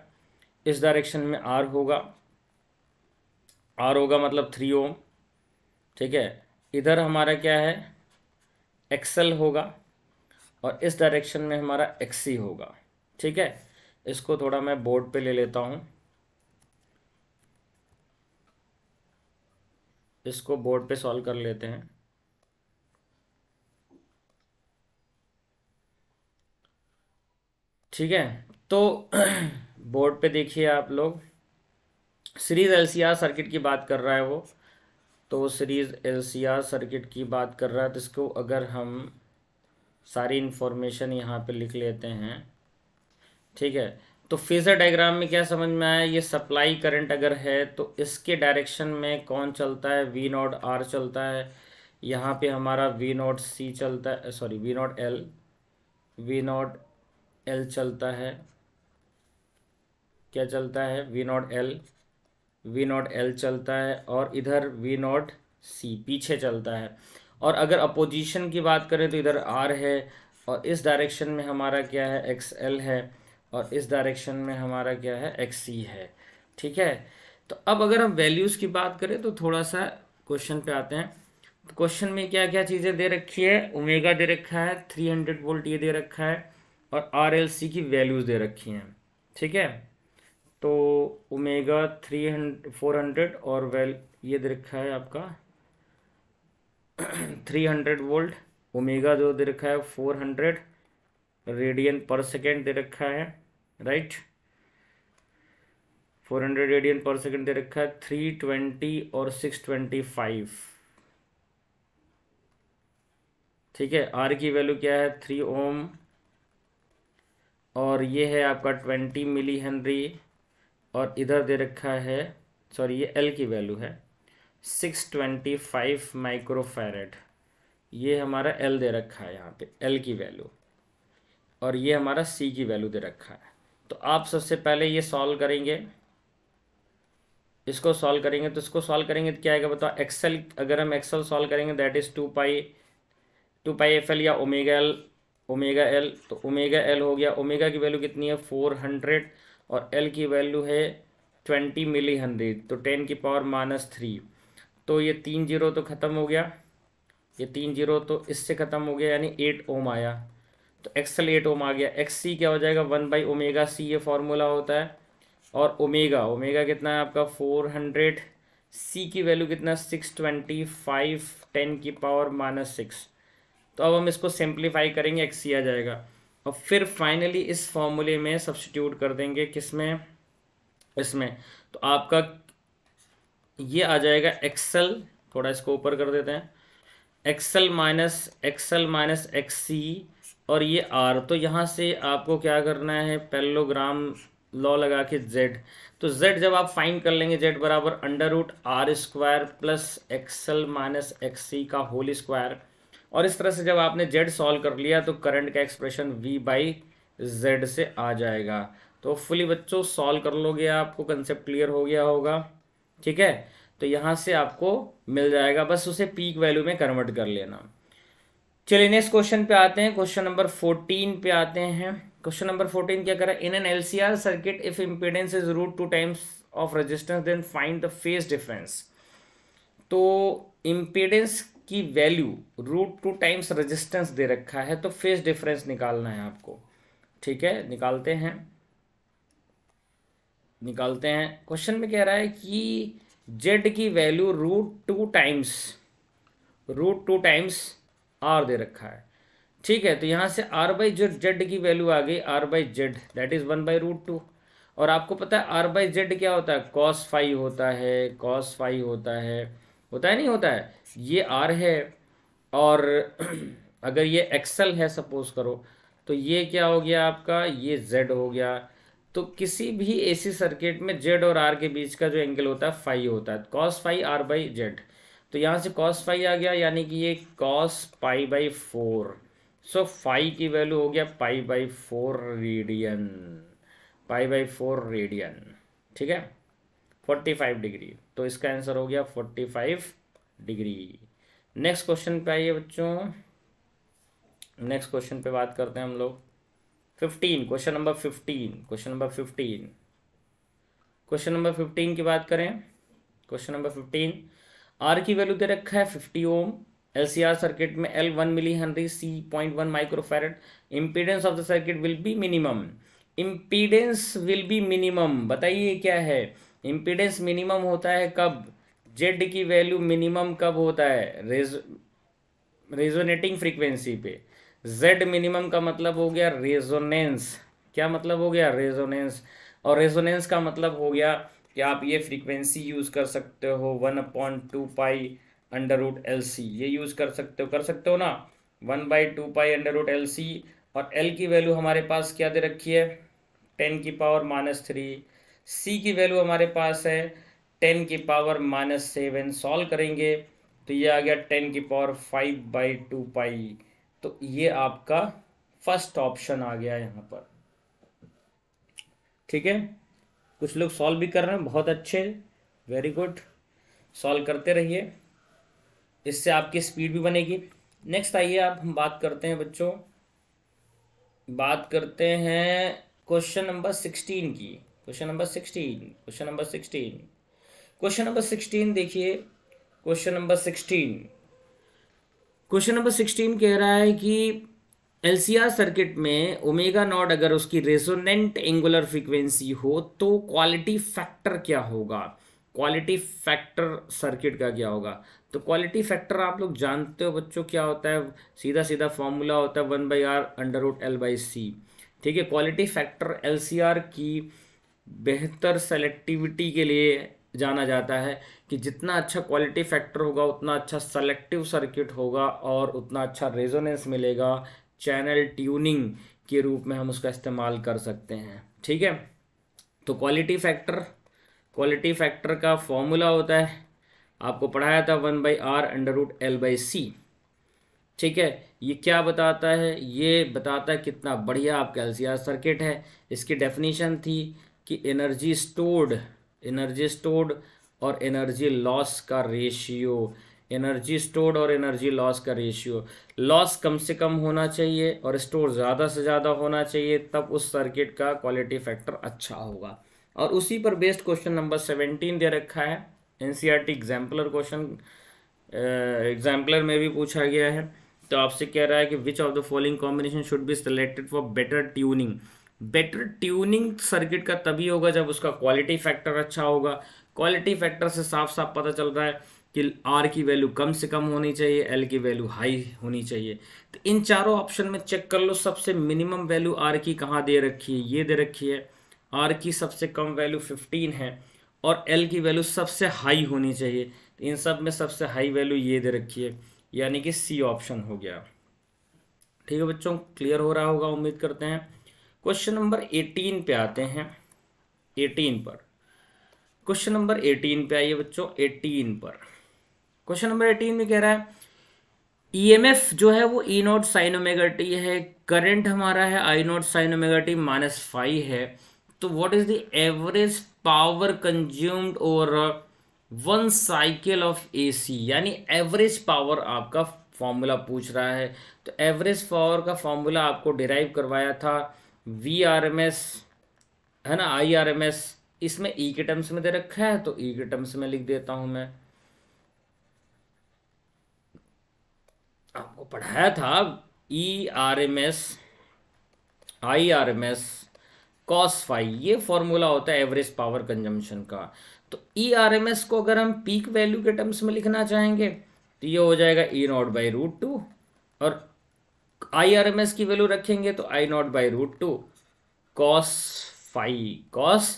इस डायरेक्शन में आर होगा आर होगा मतलब थ्री ओम ठीक है इधर हमारा क्या है एक्सल होगा और इस डायरेक्शन में हमारा एक्सी होगा ठीक है इसको थोड़ा मैं बोर्ड पे ले लेता हूँ इसको बोर्ड पे सॉल्व कर लेते हैं ठीक है तो बोर्ड पे देखिए आप लोग सीरीज एल सर्किट की बात कर रहा है वो तो सीरीज एल सर्किट की बात कर रहा है तो इसको अगर हम सारी इन्फॉर्मेशन यहाँ पे लिख लेते हैं ठीक है तो फेजर डायग्राम में क्या समझ में आया ये सप्लाई करंट अगर है तो इसके डायरेक्शन में कौन चलता है वी नॉट आर चलता है यहाँ पे हमारा वी नॉट सी चलता है sorry V naught L V naught L चलता है क्या चलता है V naught L V naught L चलता है और इधर वी नॉट सी पीछे चलता है और अगर अपोजिशन की बात करें तो इधर आर है और इस डायरेक्शन में हमारा क्या है एक्स एल है और इस डायरेक्शन में हमारा क्या है एक्स सी है ठीक है तो अब अगर हम वैल्यूज़ की बात करें तो थोड़ा सा क्वेश्चन पे आते हैं क्वेश्चन में क्या क्या चीज़ें दे रखी है ओमेगा दे रखा है थ्री हंड्रेड वोल्ट ये दे रखा है और आर एल सी की वैल्यूज़ दे रखी हैं ठीक है तो omega three hundred four hundred और वेल ये दे रखा है आपका थ्री हंड्रेड वोल्ट ओमेगा जो दे रखा है four hundred radian per second दे रखा है right four hundred radian per second दे रखा है थ्री ट्वेंटी और सिक्स ट्वेंटी फाइव ठीक है आर की वैल्यू क्या है थ्री ओम और ये है आपका ट्वेंटी मिली हेनरी और इधर दे रखा है सॉरी ये एल की वैल्यू है सिक्स ट्वेंटी फाइव माइक्रोफेरेड ये हमारा एल दे रखा है यहाँ पे एल की वैल्यू और ये हमारा सी की वैल्यू दे रखा है तो आप सबसे पहले ये सॉल्व करेंगे इसको सॉल्व करेंगे तो इसको सॉल्व करेंगे तो क्या आएगा बताओ एक्सेल अगर हम एक्सेल सॉल्व करेंगे that is two pi two pi F L या ओमेगा एल ओमेगा एल तो ओमेगा एल हो गया ओमेगा की वैल्यू कितनी है फोर हंड्रेड और एल की वैल्यू है ट्वेंटी मिली हंड्रेड तो टेन की पावर माइनस थ्री तो ये तीन जीरो तो ख़त्म हो गया ये तीन जीरो तो इससे ख़त्म हो गया यानी एट ओम आया तो एक्सल एट ओम आ गया एक्स सी क्या हो जाएगा वन बाई ओमेगा सी ये फार्मूला होता है और ओमेगा ओमेगा कितना है आपका फोर हंड्रेड सी की वैल्यू कितना सिक्स ट्वेंटी फाइव टेन की पावर माइनस सिक्स तो अब हम इसको सिंप्लीफाई करेंगे एक्स सी आ जाएगा और फिर फाइनली इस फॉर्मूले में सब्सटीट्यूट कर देंगे किस में इसमें तो आपका ये आ जाएगा एक्सल थोड़ा इसको ऊपर कर देते हैं XL minus XL minus X और ये आर तो यहाँ से आपको क्या करना है पेलोग्राम लॉ लगा के जेड तो जेड जब आप फाइन कर लेंगे जेड बराबर under root R square plus XL minus X C का होल स्क्वायर और इस तरह से जब आपने जेड सॉल्व कर लिया तो करंट का एक्सप्रेशन वी बाई जेड से आ जाएगा तो फुली बच्चों सॉल्व कर लोगे आपको कंसेप्ट क्लियर हो गया होगा ठीक है तो यहाँ से आपको मिल जाएगा बस उसे पीक वैल्यू में कन्वर्ट कर लेना चलिए नेक्स्ट क्वेश्चन पे आते हैं क्वेश्चन नंबर फोर्टीन पे आते हैं क्वेश्चन नंबर फोर्टीन क्या करा in an L C R circuit if impedance is root two times of resistance then find the phase difference तो इम्पीडेंस की value root two times resistance दे रखा है तो फेस डिफरेंस निकालना है आपको ठीक है निकालते हैं निकालते हैं क्वेश्चन में कह रहा है कि जेड की value root two times root two times R दे रखा है ठीक है तो यहाँ से आर बाई जेड जेड की वैल्यू आ गई R by Z that is one by root two और आपको पता है आर बाई जेड क्या होता है कॉस फाइव होता है कॉस फाइव होता है होता है नहीं होता है ये आर है और अगर ये एक्सल है सपोज करो तो ये क्या हो गया आपका ये जेड हो गया तो किसी भी एसी सर्किट में जेड और आर के बीच का जो एंगल होता है फाइव होता है cos phi R by Z तो यहाँ से कॉस फाइव आ गया यानी कि ये cos pi by four so phi की वैल्यू हो गया pi by four radian pi by four radian ठीक है फोर्टी फाइव डिग्री तो इसका आंसर हो गया forty five degree next question पे आइए बच्चों नेक्स्ट क्वेश्चन पे बात करते हैं हम लोग fifteen question number fifteen question number fifteen question number fifteen की बात करें क्वेश्चन नंबर फिफ्टीन आर की वैल्यू दे रखा है फिफ्टी ओम एल सर्किट में L one milli henry C point one microfarad impedance of the circuit will be minimum impedance will be minimum बताइए क्या है इम्पीडेंस मिनिमम होता है कब जेड की वैल्यू मिनिमम कब होता है रेज रेजोनेटिंग फ्रीक्वेंसी पे जेड मिनिमम का मतलब हो गया रेजोनेंस क्या मतलब हो गया रेजोनेंस और रेजोनेंस का मतलब हो गया कि आप ये फ्रीक्वेंसी यूज़ कर सकते हो one point two pi under root L C ये यूज़ कर सकते हो कर सकते हो ना one by two pi under root L C और एल की वैल्यू हमारे पास क्या दे रखी है टेन की पावर माइनस थ्री सी की वैल्यू हमारे पास है टेन की पावर माइनस सेवन सॉल्व करेंगे तो ये आ गया टेन की power five by two pi तो ये आपका फर्स्ट ऑप्शन आ गया यहाँ पर ठीक है कुछ लोग सॉल्व भी कर रहे हैं बहुत अच्छे वेरी गुड सॉल्व करते रहिए इससे आपकी स्पीड भी बनेगी नेक्स्ट आइए आप हम बात करते हैं बच्चों बात करते हैं क्वेश्चन नंबर सिक्सटीन की question number sixteen question number sixteen question number sixteen देखिए question number sixteen question number sixteen कह रहा है कि एलसीआर सर्किट में ओमेगा नॉट अगर उसकी रेजोनेंट एंगुलर फ्रीक्वेंसी हो तो क्वालिटी फैक्टर क्या होगा क्वालिटी फैक्टर सर्किट का क्या होगा तो क्वालिटी फैक्टर आप लोग जानते हो बच्चों क्या होता है सीधा सीधा फॉर्मूला होता है one by R under root L by C ठीक है क्वालिटी फैक्टर एल की बेहतर सेलेक्टिविटी के लिए जाना जाता है कि जितना अच्छा क्वालिटी फैक्टर होगा उतना अच्छा सेलेक्टिव सर्किट होगा और उतना अच्छा रेजोनेंस मिलेगा चैनल ट्यूनिंग के रूप में हम उसका इस्तेमाल कर सकते हैं ठीक है तो क्वालिटी फैक्टर क्वालिटी फैक्टर का फॉर्मूला होता है आपको पढ़ाया था one by R under root L by C ठीक है ये क्या बताता है ये बताता है कितना बढ़िया आपका एल सर्किट है इसकी डेफिनीशन थी कि एनर्जी स्टोर्ड एनर्जी स्टोर्ड और एनर्जी लॉस का रेशियो एनर्जी स्टोर्ड और एनर्जी लॉस का रेशियो लॉस कम से कम होना चाहिए और स्टोर ज़्यादा से ज़्यादा होना चाहिए तब उस सर्किट का क्वालिटी फैक्टर अच्छा होगा और उसी पर बेस्ड क्वेश्चन नंबर सेवेंटीन दे रखा है N C R T exemplar question exemplar में भी पूछा गया है तो आपसे कह रहा है कि which of the following combination should be selected for better tuning better tuning circuit का तभी होगा जब उसका क्वालिटी फैक्टर अच्छा होगा क्वालिटी फैक्टर से साफ साफ पता चल रहा है कि आर की वैल्यू कम से कम होनी चाहिए एल की वैल्यू हाई होनी चाहिए तो इन चारों ऑप्शन में चेक कर लो सबसे मिनिमम वैल्यू आर की कहाँ दे रखी है ये दे रखी है आर की सबसे कम वैल्यू फिफ्टीन है और एल की वैल्यू सबसे हाई होनी चाहिए तो इन सब में सबसे हाई वैल्यू ये दे रखी है यानी कि सी ऑप्शन हो गया ठीक है बच्चों क्लियर हो रहा होगा उम्मीद करते हैं क्वेश्चन नंबर एटीन पे आते हैं एटीन पर क्वेश्चन नंबर एटीन पे आइए बच्चों एटीन पर क्वेश्चन नंबर एटीन में कह रहा है ईएमएफ e जो है वो E naught sine omega t है करंट हमारा है I not sine omega T minus phi है तो what is the average power consumed over one cycle of AC यानी एवरेज पावर आपका फॉर्मूला पूछ रहा है तो एवरेज पावर का फॉर्मूला आपको डिराइव करवाया था वी आर एम एस है ना आई आर एम एस इसमें ई e के टर्म्स में दे रखा है तो ई e के टर्म्स में लिख देता हूं मैं आपको पढ़ाया था E R M S I R M S cos phi ये फॉर्मूला होता है एवरेज पावर कंजम्पशन का तो ई आर एम एस को अगर हम पीक वैल्यू के टर्म्स में लिखना चाहेंगे तो ये हो जाएगा E naught by root two और आई आर एम एस की वैल्यू रखेंगे तो I naught by root two cos phi cos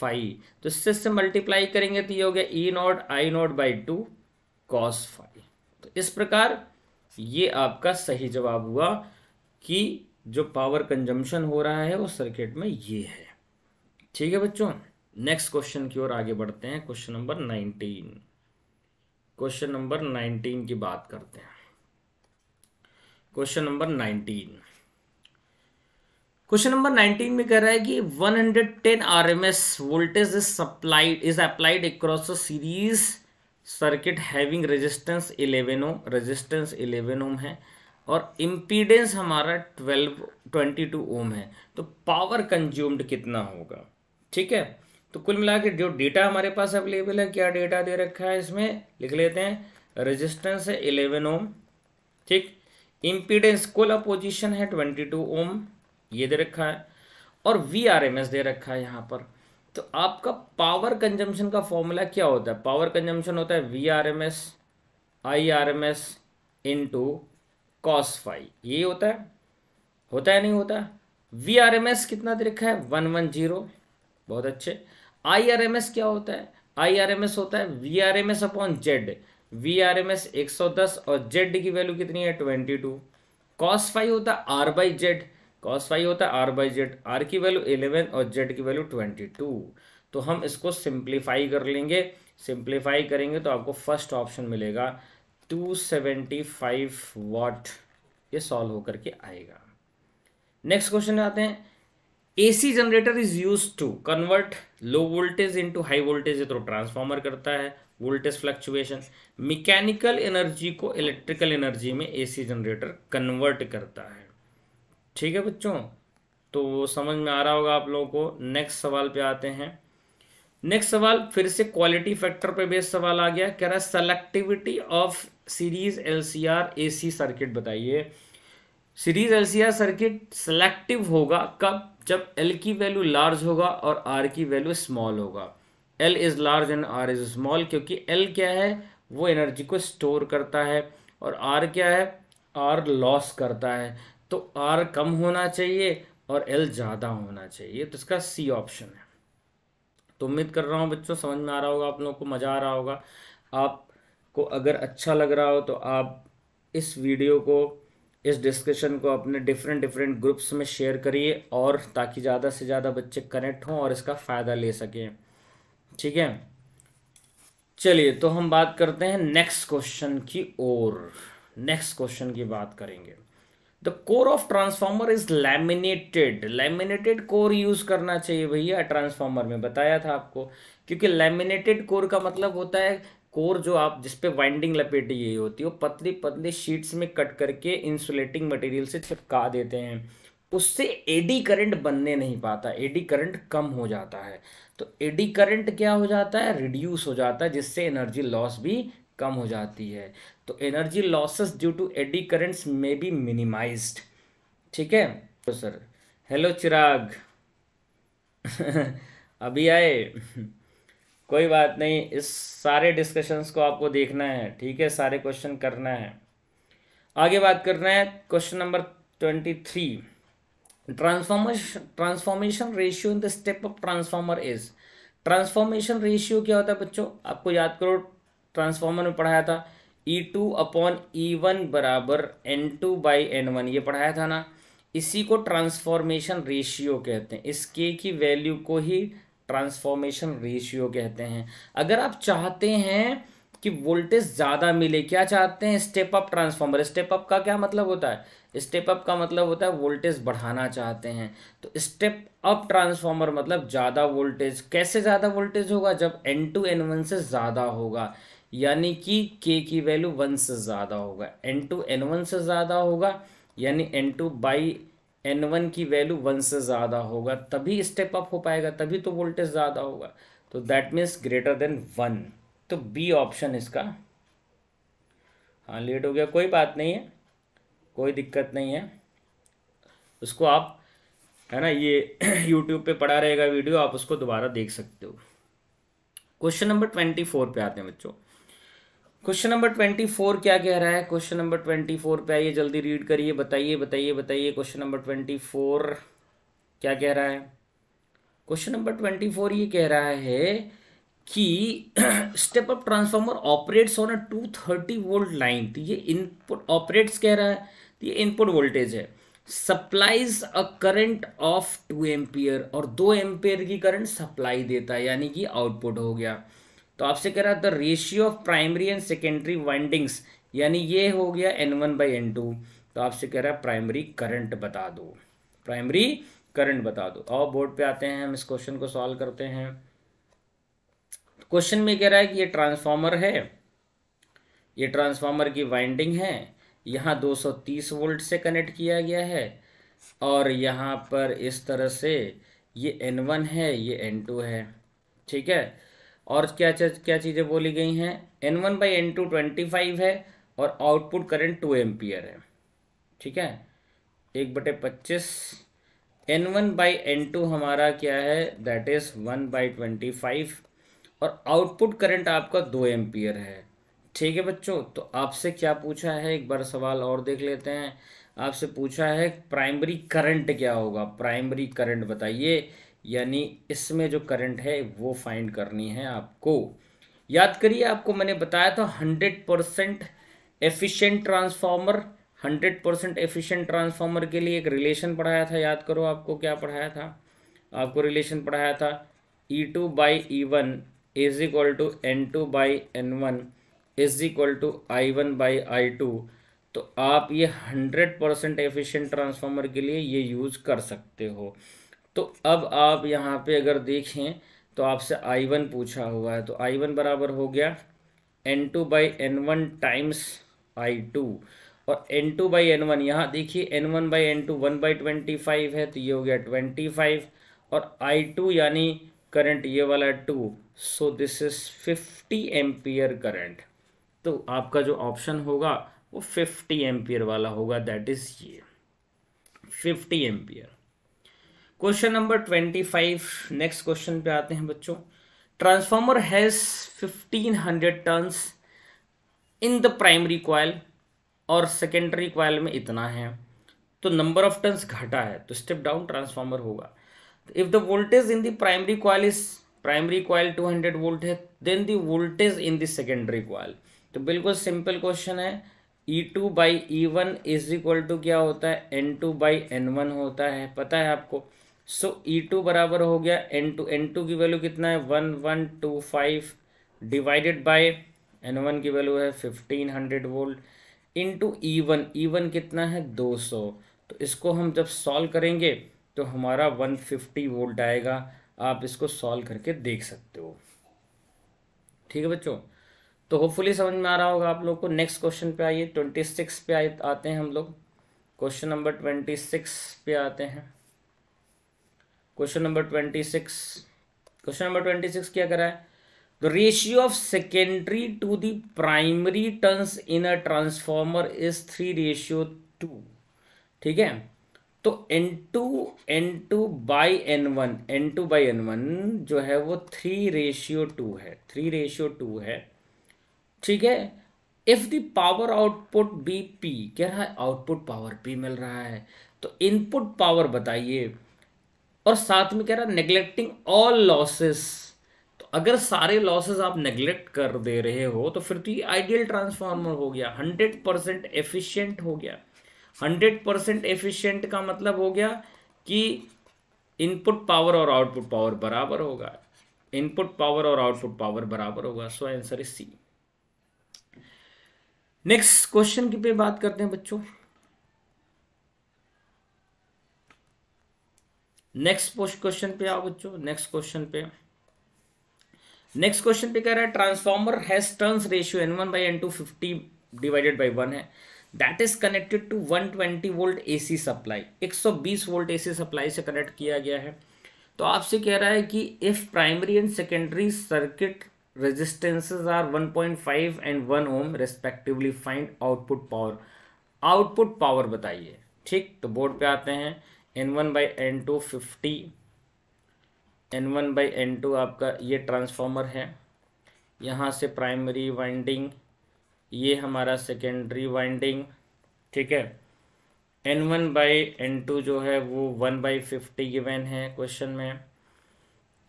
phi तो इससे इससे मल्टीप्लाई करेंगे तो ये हो गया E naught I naught by two cos phi तो इस प्रकार ये आपका सही जवाब हुआ कि जो पावर कंजम्पशन हो रहा है वो सर्किट में ये है ठीक है बच्चों नेक्स्ट क्वेश्चन की ओर आगे बढ़ते हैं question number nineteen question number nineteen की बात करते हैं question number nineteen question number nineteen में कह रहा है कि 110 RMS voltage is supplied is applied across the series circuit having resistance 11 ohm resistance 11 ohm है और इम्पीडेंस हमारा 12 22 ओम है तो पावर कंज्यूम्ड कितना होगा ठीक है तो कुल मिला के जो डेटा हमारे पास अवेलेबल है क्या डेटा दे रखा है इसमें लिख लेते हैं रेजिस्टेंस है 11 ओम ठीक इम्पीडेंस कुल अपोजिशन है ट्वेंटी टू ओम ये दे रखा है और वी आर एम एस दे रखा है यहाँ पर तो आपका पावर कंजम्पशन का फॉर्मूला क्या होता है पावर कंजम्पशन होता है V R M S I R M S into cos phi ये होता है होता है नहीं होता वी आर एम एस कितना दे रखा है वन वन जीरो बहुत अच्छे आई आर एम एस क्या होता है आई आर एम एस होता है V R M S upon Z V R M S एक सौ दस और जेड की वैल्यू कितनी है ट्वेंटी टू कॉस फाइव होता है R by Z cos phi होता है आर बाई जेड आर की वैल्यू इलेवन और जेड की वैल्यू ट्वेंटी टू तो हम इसको सिंप्लीफाई कर लेंगे सिंप्लीफाई करेंगे तो आपको फर्स्ट ऑप्शन मिलेगा टू सेवेंटी फाइव वाट ये सॉल्व होकर के आएगा नेक्स्ट क्वेश्चन आते हैं AC generator is use to convert low voltage into high voltage तो ट्रांसफॉर्मर करता है वोल्टेज फ्लक्चुएशन मैकेनिकल एनर्जी को इलेक्ट्रिकल एनर्जी में एसी जनरेटर कन्वर्ट करता है ठीक है बच्चों तो समझ में आ रहा होगा आप लोगों को नेक्स्ट सवाल पे आते हैं नेक्स्ट सवाल फिर से क्वालिटी फैक्टर पे बेस्ड सवाल आ गया कह रहा है selectivity of series LCR AC circuit बताइए सीरीज एलसीआर सर्किट सेलेक्टिव होगा कब जब एल की वैल्यू लार्ज होगा और आर की वैल्यू स्मॉल होगा L is large and R is small क्योंकि एल क्या है वो एनर्जी को स्टोर करता है और आर क्या है आर लॉस करता है तो आर कम होना चाहिए और एल ज़्यादा होना चाहिए तो इसका सी ऑप्शन है तो उम्मीद कर रहा हूँ बच्चों समझ में आ रहा होगा आप लोगों को मज़ा आ रहा होगा आपको अगर अच्छा लग रहा हो तो आप इस वीडियो को इस डिस्कशन को अपने डिफरेंट डिफरेंट ग्रुप्स में शेयर करिए और ताकि ज़्यादा से ज़्यादा बच्चे कनेक्ट हों और इसका फ़ायदा ले सकें ठीक है चलिए तो हम बात करते हैं नेक्स्ट क्वेश्चन की ओर नेक्स्ट क्वेश्चन की बात करेंगे the core of transformer is laminated laminated core use करना चाहिए भैया ट्रांसफार्मर में बताया था आपको क्योंकि लैमिनेटेड कोर का मतलब होता है कोर जो आप जिसपे वाइंडिंग लपेटी हुई होती है वो पतली पतली शीट्स में कट करके इंसुलेटिंग मटेरियल से चिपका देते हैं उससे एडी करंट बनने नहीं पाता एडी करंट कम हो जाता है तो एडी करंट क्या हो जाता है रिड्यूस हो जाता है जिससे एनर्जी लॉस भी कम हो जाती है तो energy losses due to eddy currents may be minimize ठीक है तो सर हेलो चिराग अभी आए कोई बात नहीं इस सारे डिस्कशंस को आपको देखना है ठीक है सारे क्वेश्चन करना है आगे बात करना है question number twenty three transformation transformation ratio in the step of transformer is transformation ratio क्या होता है बच्चों आपको याद करो ट्रांसफॉर्मर में पढ़ाया था E two upon E one बराबर N two by N one ये पढ़ाया था ना इसी को ट्रांसफॉर्मेशन रेशियो कहते हैं इस के की वैल्यू को ही ट्रांसफॉर्मेशन रेशियो कहते हैं अगर आप चाहते हैं कि वोल्टेज ज़्यादा मिले क्या चाहते हैं step up transformer step up का क्या मतलब होता है स्टेप अप का मतलब होता है वोल्टेज बढ़ाना चाहते हैं तो स्टेप अप ट्रांसफार्मर मतलब ज़्यादा वोल्टेज कैसे ज़्यादा वोल्टेज होगा जब एन टू एन वन से ज़्यादा होगा यानी कि के की वैल्यू वन से ज़्यादा होगा एन टू एन वन से ज़्यादा होगा यानी N two by N one की वैल्यू वन से ज़्यादा होगा तभी स्टेप अप हो पाएगा तभी तो वोल्टेज ज़्यादा होगा तो that means greater than one तो बी ऑप्शन इसका हाँ लेट हो गया कोई बात नहीं है कोई दिक्कत नहीं है उसको आप है ना ये यूट्यूब पे पड़ा रहेगा वीडियो आप उसको दोबारा देख सकते हो क्वेश्चन नंबर ट्वेंटी फोर पे आते हैं बच्चों क्वेश्चन नंबर ट्वेंटी फोर क्या कह रहा है क्वेश्चन नंबर ट्वेंटी फोर पे आइए जल्दी रीड करिए बताइए बताइए बताइए क्वेश्चन नंबर ट्वेंटी फोर क्या कह रहा है क्वेश्चन नंबर ट्वेंटी फोर ये कह रहा है कि step up transformer operates on a two thirty volt line तो ये इनपुट ऑपरेट्स कह रहा है तो ये इनपुट वोल्टेज है supplies a current of two ampere और दो एम्पियर की करंट सप्लाई देता है यानी कि आउटपुट हो गया तो आपसे कह रहा था ratio of primary and secondary windings यानी ये हो गया N one by N two तो आपसे कह रहा है प्राइमरी करंट बता दो प्राइमरी करंट बता दो और बोर्ड पे आते हैं हम इस क्वेश्चन को सॉल्व करते हैं क्वेश्चन में कह रहा है कि ये ट्रांसफार्मर है ये ट्रांसफार्मर की वाइंडिंग है यहाँ 230 वोल्ट से कनेक्ट किया गया है और यहाँ पर इस तरह से ये N1 है ये N2 है ठीक है और क्या क्या चीज़ें बोली गई हैं N1 one by N two twenty five है और आउटपुट करंट टू एम्पियर है ठीक है एक बटे पच्चीस N one by N two हमारा क्या है that is one by twenty five और आउटपुट करंट आपका दो एम्पियर है ठीक है बच्चों तो आपसे क्या पूछा है एक बार सवाल और देख लेते हैं आपसे पूछा है प्राइमरी करंट क्या होगा प्राइमरी करंट बताइए यानी इसमें जो करंट है वो फाइंड करनी है आपको याद करिए आपको मैंने बताया था hundred percent efficient transformer hundred percent efficient transformer के लिए एक रिलेशन पढ़ाया था याद करो आपको क्या पढ़ाया था आपको रिलेशन पढ़ाया था E two by E one is equal to N two by N one is equal to I one by I two तो आप ये हंड्रेड परसेंट एफिशियंट ट्रांसफार्मर के लिए ये यूज़ कर सकते हो तो अब आप यहाँ पे अगर देखें तो आपसे आई वन पूछा हुआ है तो आई वन बराबर हो गया N two by N one times I two और N two by N one यहाँ देखिए N one by N two one by twenty five है तो ये हो गया ट्वेंटी फाइव और आई टू यानी करंट ये वाला two so this is fifty ampere current तो आपका जो ऑप्शन होगा वो फिफ्टी एम्पियर वाला होगा दैट इज ये fifty ampere question number twenty five next question पे आते हैं बच्चों transformer has fifteen hundred turns in the primary coil और सेकेंडरी क्वाइल में इतना है तो नंबर ऑफ टर्न्स घटा है तो स्टेप डाउन ट्रांसफार्मर होगा if the voltage in the primary coil is primary coil 200 volt है then the voltage in the secondary coil तो बिल्कुल सिंपल क्वेश्चन है E two by E one is equal to क्या होता है N two by N one होता है पता है आपको सो ई टू बराबर हो गया एन टू एन टू की वैल्यू कितना है one one two five divided by N one की वैल्यू है fifteen hundred volt two E one E one कितना है दो सौ तो इसको हम जब सॉल्व करेंगे तो हमारा वन फिफ्टी वोल्ट आएगा आप इसको सॉल्व करके देख सकते हो ठीक है बच्चों तो होपफुली समझ में आ रहा होगा आप लोग को नेक्स्ट क्वेश्चन पे आइए ट्वेंटी सिक्स पे आए आते हैं हम लोग क्वेश्चन नंबर ट्वेंटी सिक्स पे आते हैं question number twenty six question number twenty six क्या करा है the ratio of secondary to the primary turns in a transformer is three ratio two ठीक है तो N two N two by N one N two by N one जो है वो three ratio two है थ्री रेशियो टू है ठीक है if the power output be P कह रहा है आउटपुट पावर पी मिल रहा है तो इनपुट पावर बताइए और साथ में कह रहा है नेग्लेक्टिंग ऑल लॉसेस तो अगर सारे लॉसेस आप नेग्लेक्ट कर दे रहे हो तो फिर तो ये आइडियल ट्रांसफार्मर हो गया हंड्रेड परसेंट एफिशियंट हो गया हंड्रेड परसेंट एफिशियंट का मतलब हो गया कि इनपुट पावर और आउटपुट पावर बराबर होगा इनपुट पावर और आउटपुट पावर बराबर होगा so answer is C next question की पे बात करते हैं बच्चों नेक्स्ट पोस्ट क्वेश्चन पे आओ बच्चों नेक्स्ट क्वेश्चन पे नेक्स्ट क्वेश्चन पे कह रहा है transformer has turns ratio N one by N two fifty divided by one है that is connected to 120 volt AC supply 120 volt AC supply से कनेक्ट किया गया है तो आपसे कह रहा है कि if primary and secondary circuit resistances are 1.5 and 1 ohm respectively find output power output power बताइए ठीक तो बोर्ड पे आते हैं N one by N two fifty N one by N two आपका ये ट्रांसफॉर्मर है यहाँ से प्राइमरी वाइंडिंग ये हमारा सेकेंडरी वाइंडिंग ठीक है N one by N two जो है वो वन बाई फिफ्टी गिवेन है क्वेश्चन में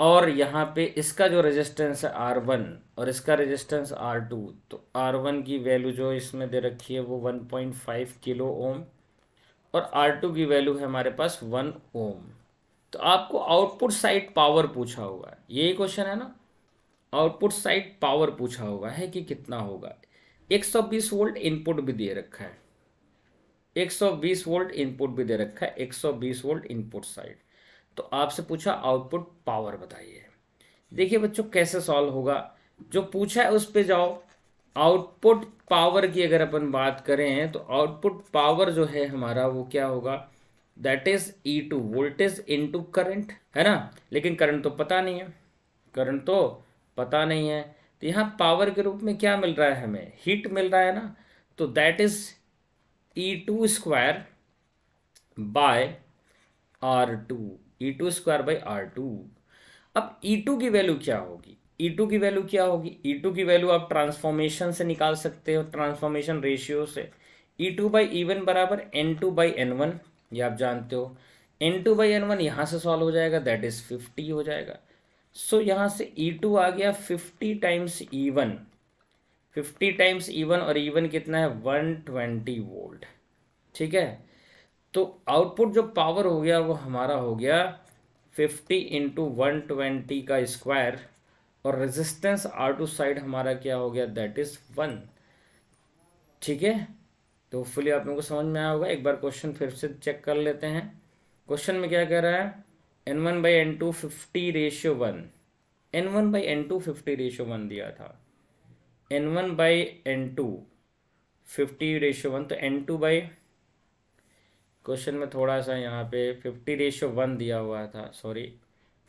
और यहाँ पे इसका जो रेजिस्टेंस है आर वन और इसका रेजिस्टेंस आर टू तो आर वन की वैल्यू जो इसमें दे रखी है वो one point five kilo ohm और आर टू की वैल्यू है हमारे पास वन ओम तो आपको आउटपुट साइड पावर पूछा होगा यही क्वेश्चन है ना आउटपुट साइड पावर पूछा होगा है कि कितना होगा बीस वोल्ट इनपुट भी दे रखा है बीस वोल्ट इनपुट भी दे रखा है बीस वोल्ट इनपुट साइड तो आपसे पूछा आउटपुट पावर बताइए देखिए बच्चों कैसे सॉल्व होगा जो पूछा है उस पर जाओ आउटपुट पावर की अगर अपन बात करें तो आउटपुट पावर जो है हमारा वो क्या होगा that is E two voltage into current है ना लेकिन करंट तो पता नहीं है करंट तो पता नहीं है तो यहाँ पावर के रूप में क्या मिल रहा है हमें हीट मिल रहा है ना तो that is E two square by R two E two square by R two अब ई e टू की वैल्यू क्या होगी ई e टू की वैल्यू क्या होगी ई e टू की वैल्यू आप ट्रांसफॉर्मेशन से निकाल सकते हो ट्रांसफॉर्मेशन रेशियो से E two by E one बराबर N two by N one ये आप जानते हो N two by N one यहाँ से सॉल्व हो जाएगा दैट इज़ फिफ्टी हो जाएगा सो so, यहाँ से ई टू आ गया fifty times E one fifty times E one और ई वन कितना है वन ट्वेंटी वोल्ट ठीक है तो आउटपुट जो पावर हो गया वो हमारा हो गया फिफ्टी इंटू वन ट्वेंटी का स्क्वायर और रेजिस्टेंस आर टू साइड हमारा क्या हो गया दैट इज़ वन ठीक है तो फुली आप लोगों को समझ में आया होगा एक बार क्वेश्चन फिर से चेक कर लेते हैं क्वेश्चन में क्या कह रहा है N one by N two fifty ratio one N one by N two fifty ratio one दिया था N one by N two fifty ratio one तो एन टू बाई क्वेश्चन में थोड़ा सा यहाँ पे फिफ्टी रेशो वन दिया हुआ था सॉरी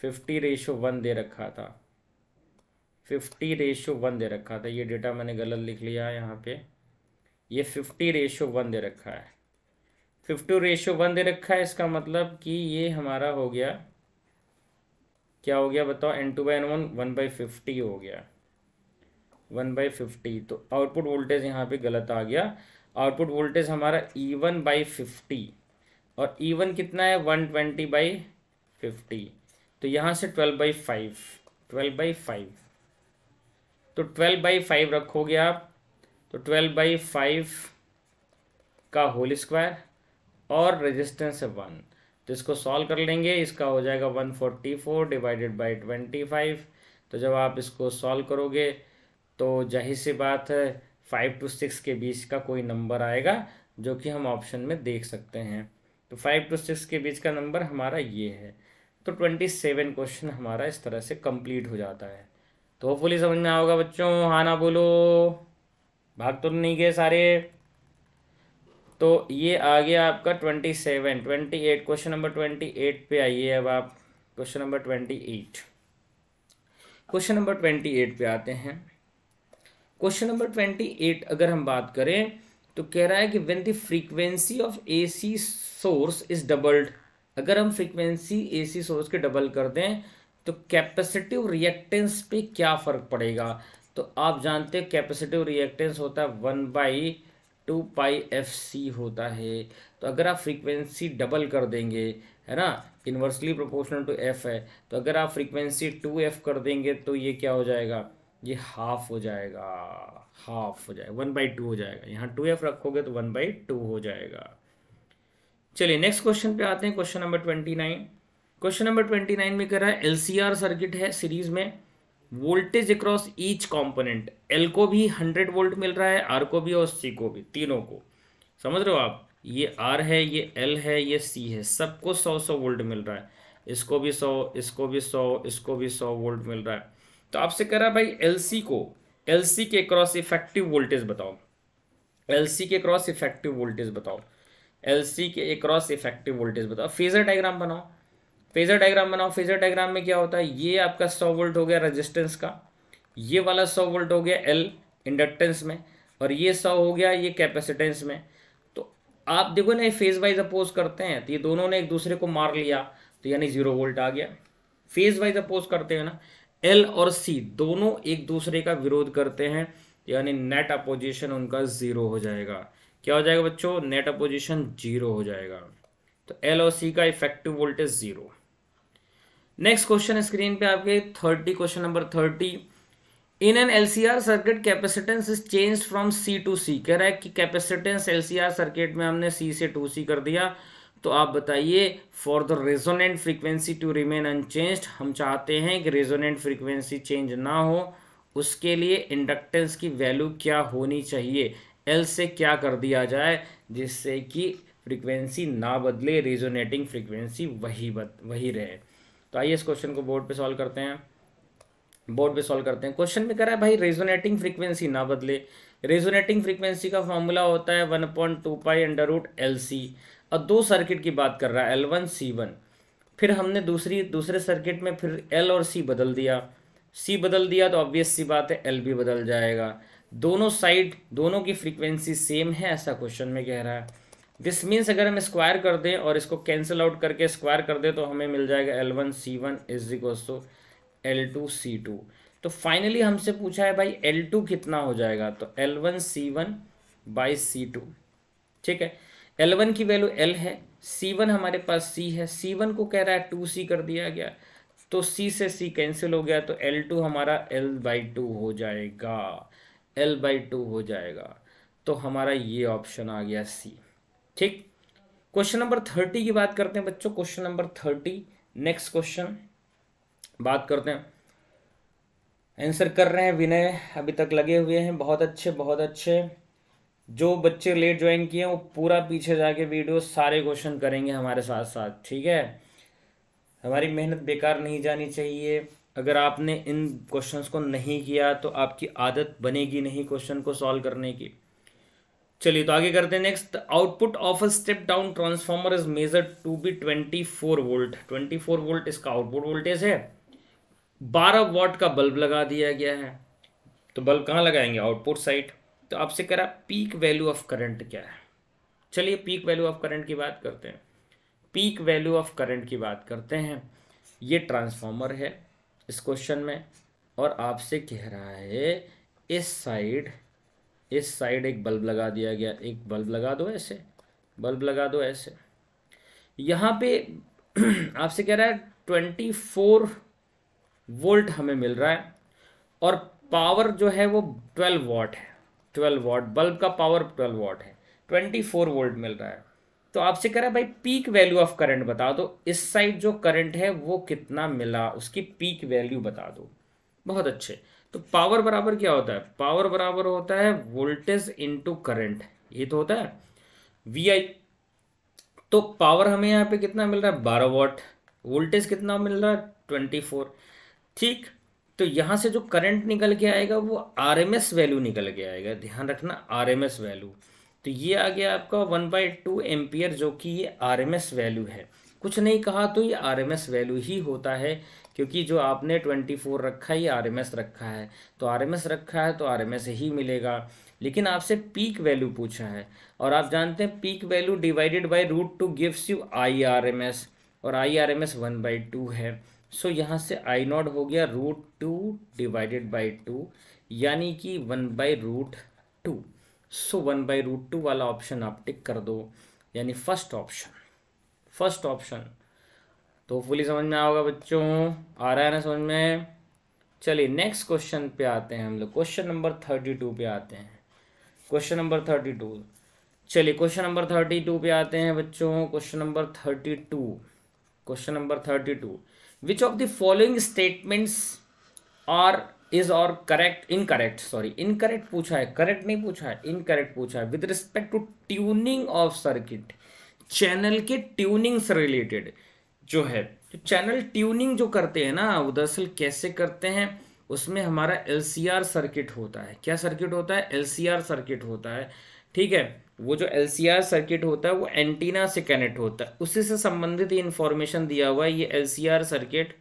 फिफ्टी रेशो वन दे रखा था फिफ्टी रेशो वन दे रखा था ये डेटा मैंने गलत लिख लिया है यहाँ पे ये फिफ्टी रेशो वन दे रखा है फिफ्टी रेशो वन दे रखा है इसका मतलब कि ये हमारा हो गया क्या हो गया बताओ N two by N one one by fifty हो गया वन बाई फिफ्टी तो आउटपुट वोल्टेज यहाँ पे गलत आ गया आउटपुट वोल्टेज हमारा ई वन बाई फिफ्टी और ई वन कितना है वन ट्वेंटी बाई फिफ्टी तो यहाँ से twelve by five twelve by five तो ट्वेल्व बाई फाइव रखोगे आप तो ट्वेल्व बाई फाइव का होल स्क्वायर और रेजिस्टेंस है वन तो इसको सॉल्व कर लेंगे इसका हो जाएगा one forty four divided by twenty five तो जब आप इसको सॉल्व करोगे तो जाहिर सी बात है फाइव टू सिक्स के बीच का कोई नंबर आएगा जो कि हम ऑप्शन में देख सकते हैं तो फाइव टू सिक्स के बीच का नंबर हमारा ये है तो ट्वेंटी सेवन क्वेश्चन हमारा इस तरह से कंप्लीट हो जाता है तो होपफुली समझ में आओगे बच्चों हाँ ना बोलो भाग तो नहीं गए सारे तो ये आ गया आपका twenty seven twenty eight question number twenty eight पे आइए अब आप question number twenty eight question number twenty eight पे आते हैं क्वेश्चन नंबर ट्वेंटी एट अगर हम बात करें तो कह रहा है कि when the frequency of A C source is doubled अगर हम फ्रीक्वेंसी ए सी सोर्स के डबल कर दें तो कैपेसिटिव रिएक्टेंस पे क्या फ़र्क पड़ेगा तो आप जानते हो कैपेसिटिव रिएक्टेंस होता है one by two pi F C होता है तो अगर आप फ्रीक्वेंसी डबल कर देंगे है ना इन्वर्सली प्रोपोर्शनल टू एफ है तो अगर आप फ्रीक्वेंसी टू एफ कर देंगे तो ये क्या हो जाएगा ये हाफ हो जाएगा हाफ हो जाएगा वन बाई टू हो जाएगा यहाँ टू एफ रखोगे तो वन बाई टू हो जाएगा चलिए नेक्स्ट क्वेश्चन पे आते हैं question number twenty nine question number twenty nine में कह रहा है एलसीआर सर्किट है सीरीज में voltage across each component L को भी हंड्रेड वोल्ट मिल रहा है आर को भी और सी को भी तीनों को समझ रहे हो आप ये आर है ये एल है ये सी है सबको सौ सौ वोल्ट मिल रहा है इसको भी सौ इसको भी सौ इसको भी सौ वोल्ट मिल रहा है तो आपसे कह रहा है भाई एल को एलसी के क्रॉस इफेक्टिव वोल्टेज बताओ एलसी के क्रॉस इफेक्टिव वोल्टेज बताओ एलसी के क्रॉस इफेक्टिव वोल्टेज बताओ फेजर डायग्राम बनाओ फेजर डायग्राम बनाओ फेजर डायग्राम में क्या होता है ये आपका सौ वोल्ट हो गया रजिस्टेंस का ये वाला सौ वोल्ट हो गया एल इंडक्टेंस में और ये सौ हो गया ये कैपेसिटेंस में तो आप देखो ना ये फेज वाइज अपोज करते हैं तो ये दोनों ने एक दूसरे को मार लिया तो यानी जीरो वोल्ट आ गया फेज वाइज अपोज करते हैं ना एल और सी दोनों एक दूसरे का विरोध करते हैं यानी नेट अपोजिशन उनका ज़ीरो हो जाएगा क्या हो जाएगा बच्चों नेट अपोजिशन जीरो हो जाएगा तो एल और सी का effective voltage zero next question screen पे आपके thirty question number thirty in an L C R circuit capacitance is change from C to C कह रहा है कि capacitance L C R circuit में हमने सी से टू सी कर दिया तो आप बताइए for the resonant frequency to remain unchange हम चाहते हैं कि रेजोनेंट फ्रीक्वेंसी चेंज ना हो उसके लिए इंडक्टेंस की वैल्यू क्या होनी चाहिए एल से क्या कर दिया जाए जिससे कि फ्रीक्वेंसी ना बदले रेजोनेटिंग फ्रीक्वेंसी वही बद वही रहे तो आइए इस क्वेश्चन को बोर्ड पे सॉल्व करते हैं बोर्ड पे सॉल्व करते हैं क्वेश्चन में करा है भाई रेजोनेटिंग फ्रीक्वेंसी ना बदले रेजोनेटिंग फ्रीक्वेंसी का फॉर्मूला होता है one point two pi under root L C और दो सर्किट की बात कर रहा है एल वन सी वन फिर हमने दूसरी दूसरे सर्किट में फिर एल और सी बदल दिया सी बदल दिया तो ऑब्वियस सी बात है एल भी बदल जाएगा दोनों साइड दोनों की फ्रीक्वेंसी सेम है ऐसा क्वेश्चन में कह रहा है दिस मीन्स अगर हम स्क्वायर कर दें और इसको कैंसिल आउट करके स्क्वायर कर दें तो हमें मिल जाएगा L one C one is equals to L two C two तो फाइनली हमसे पूछा है भाई एल टू कितना हो जाएगा तो L one C one by C two ठीक है एल वन की वैल्यू एल है सी वन हमारे पास सी है सी वन को कह रहा है टू सी कर दिया गया तो सी से सी कैंसिल हो गया तो एल टू हमारा एल बाई टू हो जाएगा एल बाई टू हो जाएगा तो हमारा ये ऑप्शन आ गया सी ठीक क्वेश्चन नंबर थर्टी की बात करते हैं बच्चों question number thirty next question बात करते हैं आंसर कर रहे हैं विनय अभी तक लगे हुए हैं बहुत अच्छे बहुत अच्छे जो बच्चे लेट ज्वाइन किए हैं वो पूरा पीछे जाके वीडियो सारे क्वेश्चन करेंगे हमारे साथ साथ ठीक है हमारी मेहनत बेकार नहीं जानी चाहिए अगर आपने इन क्वेश्चंस को नहीं किया तो आपकी आदत बनेगी नहीं क्वेश्चन को सॉल्व करने की चलिए तो आगे करते हैं next output of a step down transformer is measure to be twenty four volt twenty four volt इसका आउटपुट वोल्टेज है बारह वॉट का बल्ब लगा दिया गया है तो बल्ब कहाँ लगाएंगे आउटपुट साइड तो आपसे कह है पीक वैल्यू ऑफ करंट क्या है चलिए पीक वैल्यू ऑफ करंट की बात करते हैं पीक वैल्यू ऑफ करंट की बात करते हैं ये ट्रांसफार्मर है इस क्वेश्चन में और आपसे कह रहा है इस साइड इस साइड एक बल्ब लगा दिया गया एक बल्ब लगा दो ऐसे बल्ब लगा दो ऐसे यहाँ पे आपसे कह रहा है ट्वेंटी फोर वोल्ट हमें मिल रहा है और पावर जो है वो ट्वेल्व वॉट है 12 वॉट बल्ब का पावर ट्वेल्व वॉट है 24 वोल्ट मिल रहा है तो आपसे कह रहा है भाई पीक वैल्यू ऑफ करंट बता दो इस साइड जो करंट है वो कितना मिला उसकी पीक वैल्यू बता दो बहुत अच्छे तो पावर बराबर क्या होता है पावर बराबर होता है वोल्टेज इंटू करंट ये तो होता है वी आई तो पावर हमें यहाँ पे कितना मिल रहा है बारह वॉट वोल्टेज कितना मिल रहा है ट्वेंटी फोर ठीक तो यहाँ से जो करंट निकल के आएगा वो आर एम एस वैल्यू निकल के आएगा ध्यान रखना आर एम एस वैल्यू तो ये आ गया आपका वन बाई टू एम्पियर जो कि ये आर एम एस वैल्यू है कुछ नहीं कहा तो ये आर एम एस वैल्यू ही होता है क्योंकि जो आपने ट्वेंटी फोर रखा है ये आर एम एस रखा है तो आर एम एस रखा है तो आर एम एस ही मिलेगा लेकिन आपसे पीक वैल्यू पूछा है और आप जानते हैं peak value divided by root two gives you I R M S और I R M S one by two है सो so, यहाँ से आई नॉट हो गया root two divided by two यानी कि one by root two so one by root two वाला option आप टिक कर दो यानी फर्स्ट ऑप्शन फर्स्ट ऑप्शन तो फुली समझ में आओगे बच्चों आ रहा है ना समझ में चलिए नेक्स्ट क्वेश्चन पे आते हैं हम लोग क्वेश्चन नंबर थर्टी टू पे आते हैं क्वेश्चन नंबर थर्टी टू चलिए क्वेश्चन नंबर थर्टी टू पे आते हैं बच्चों question number thirty two question number thirty two which of the following statements are is और करेक्ट इनकरेक्ट सॉरी इनकरेक्ट पूछा है करेक्ट नहीं पूछा है इन करेक्ट पूछा है with respect to tuning of circuit channel के ट्यूनिंग से रिलेटेड जो है तो चैनल ट्यूनिंग जो करते हैं ना वो दरअसल कैसे करते हैं उसमें हमारा एल सर्किट होता है क्या सर्किट होता है एल सर्किट होता है ठीक है वो जो एल सर्किट होता है वो एंटीना से कनेक्ट होता है उसी से संबंधित ये इन्फॉर्मेशन दिया हुआ है ये एल सर्किट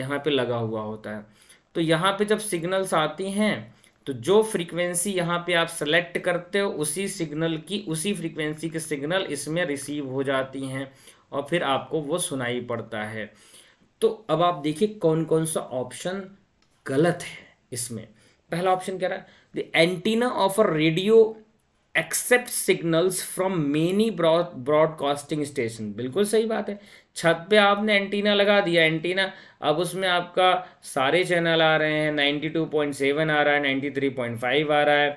यहाँ पे लगा हुआ होता है तो यहाँ पे जब सिग्नल्स आती हैं तो जो फ्रीक्वेंसी यहाँ पे आप सेलेक्ट करते हो उसी सिग्नल की उसी फ्रीक्वेंसी के सिग्नल इसमें रिसीव हो जाती हैं और फिर आपको वो सुनाई पड़ता है तो अब आप देखिए कौन कौन सा ऑप्शन गलत है इसमें पहला ऑप्शन क्या रहा है the antenna of a radio accept signals from many broadcasting station बिल्कुल सही बात है छत पे आपने एंटीना लगा दिया एंटीना अब उसमें आपका सारे चैनल आ रहे हैं नाइन्टी टू पॉइंट सेवन आ रहा है नाइन्टी थ्री पॉइंट फाइव आ रहा है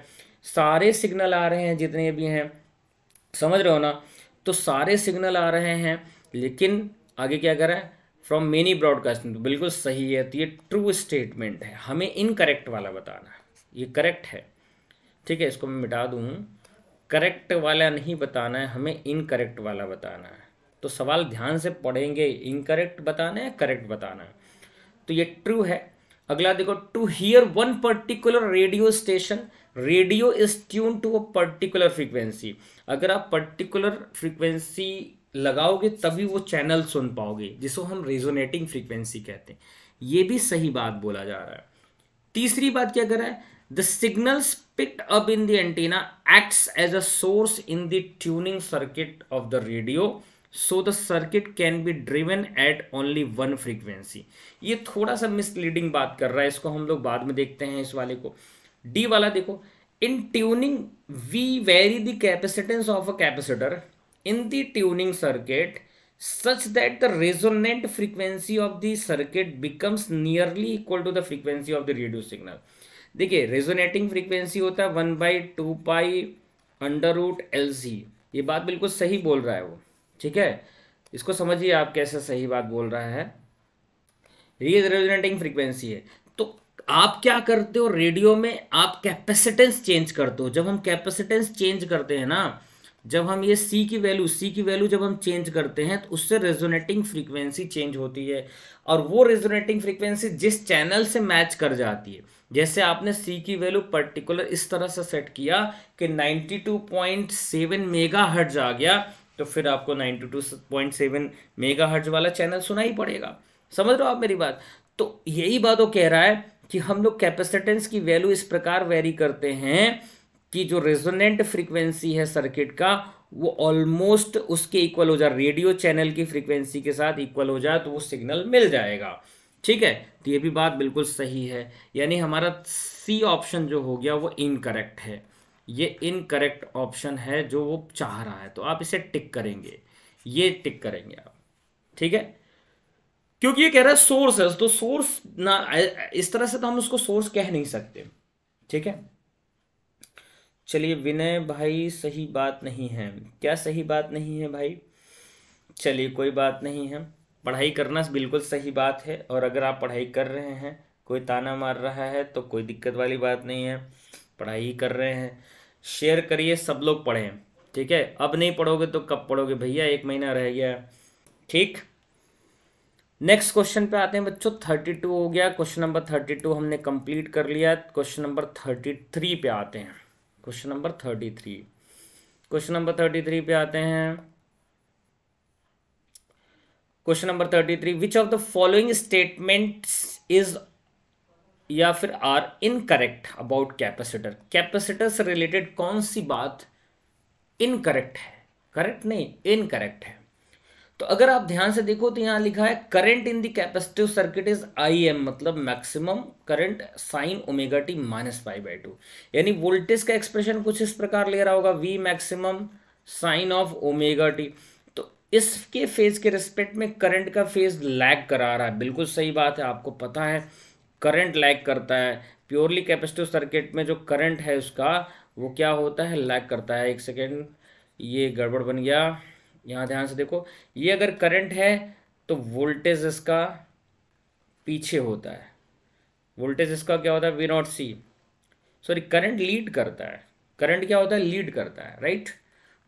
सारे सिग्नल आ रहे हैं जितने भी हैं समझ रहे हो ना तो सारे सिग्नल आ रहे हैं लेकिन आगे क्या करें फ्रॉम मेनी ब्रॉडकास्टिंग बिल्कुल सही है तो ये ट्रू स्टेटमेंट है हमें इनकरेक्ट वाला बताना है ये करेक्ट है ठीक है इसको मैं मिटा दूँ करेक्ट वाला नहीं बताना है हमें इनकरेक्ट वाला बताना है तो सवाल ध्यान से पढ़ेंगे इनकरेक्ट बताना है करेक्ट बताना है तो ये ट्रू है अगला देखो to hear one particular radio station radio is tune to a particular frequency अगर आप पर्टिकुलर फ्रीक्वेंसी लगाओगे तभी वो चैनल सुन पाओगे जिसको हम रेजोनेटिंग फ्रीक्वेंसी कहते हैं ये भी सही बात बोला जा रहा है तीसरी बात क्या कर रहा है The signals picked up in the antenna acts as a source in the tuning circuit of the radio so the circuit can be driven at only one frequency ye thoda sa misleading baat kar raha hai isko hum log baad mein dekhte hain is wale ko d wala dekho in tuning we vary the capacitance of a capacitor in the tuning circuit such that the resonant frequency of the circuit becomes nearly equal to the frequency of the radio signal देखिए resonating frequency होता है one by two pi under root L C ये बात बिल्कुल सही बोल रहा है वो ठीक है इसको समझिए आप कैसे सही बात बोल रहा है ये रेजोनेटिंग फ्रीक्वेंसी है तो आप क्या करते हो रेडियो में आप कैपेसिटेंस चेंज करते हो जब हम कैपेसिटेंस चेंज करते हैं ना जब हम ये सी की वैल्यू सी की वैल्यू जब हम चेंज करते हैं तो उससे रेजोनेटिंग फ्रीक्वेंसी चेंज होती है और वो रेजोनेटिंग फ्रीक्वेंसी जिस चैनल से मैच कर जाती है जैसे आपने सी की वैल्यू पर्टिकुलर इस तरह से सेट किया कि 92.7 मेगा आ गया तो फिर आपको 92.7 मेगा वाला चैनल सुना ही पड़ेगा समझ रहे हो आप मेरी बात तो यही बात वो कह रहा है कि हम लोग कैपेसिटेंस की वैल्यू इस प्रकार वेरी करते हैं कि जो रेजोनेंट फ्रीक्वेंसी है सर्किट का वो ऑलमोस्ट उसके इक्वल हो जाए रेडियो चैनल की फ्रीक्वेंसी के साथ इक्वल हो जाए तो वो सिग्नल मिल जाएगा ठीक है तो ये भी बात बिल्कुल सही है यानी हमारा सी ऑप्शन जो हो गया वो इनकरेक्ट है ये इनकरेक्ट ऑप्शन है जो वो चाह रहा है तो आप इसे टिक करेंगे ये टिक करेंगे आप ठीक है क्योंकि ये कह रहा है सोर्स है तो सोर्स ना इस तरह से तो हम उसको सोर्स कह नहीं सकते ठीक है चलिए विनय भाई सही बात नहीं है क्या सही बात नहीं है भाई चलिए कोई बात नहीं है पढ़ाई करना बिल्कुल सही बात है और अगर आप पढ़ाई कर रहे हैं कोई ताना मार रहा है तो कोई दिक्कत वाली बात नहीं है पढ़ाई ही कर रहे हैं शेयर करिए सब लोग पढ़ें ठीक है अब नहीं पढ़ोगे तो कब पढ़ोगे भैया एक महीना रह गया ठीक नेक्स्ट क्वेश्चन पे आते हैं बच्चों थर्टी टू हो गया क्वेश्चन नंबर थर्टी टू हमने कंप्लीट कर लिया क्वेश्चन नंबर थर्टी थ्री पे आते हैं question number thirty three question number thirty three पे आते हैं question number thirty three which of the following statement is या फिर are incorrect about capacitor capacitor से रिलेटेड कौन सी बात इनकरेक्ट है करेक्ट नहीं इनकरेक्ट है तो अगर आप ध्यान से देखो तो यहाँ लिखा है current in the capacitive circuit is I M मतलब maximum current sine omega T minus five by two यानी वोल्टेज का एक्सप्रेशन कुछ इस प्रकार ले रहा होगा V maximum sine of omega T इसके फेज़ के रिस्पेक्ट में करंट का फेज़ लैग करा रहा है बिल्कुल सही बात है आपको पता है करंट लैग करता है प्योरली कैपेसिटिव सर्किट में जो करंट है उसका वो क्या होता है लैग करता है एक सेकेंड ये गड़बड़ बन गया यहाँ ध्यान से देखो ये अगर करंट है तो वोल्टेज इसका पीछे होता है वोल्टेज इसका क्या होता है V naught C sorry current lead करता है करंट क्या होता है लीड करता है राइट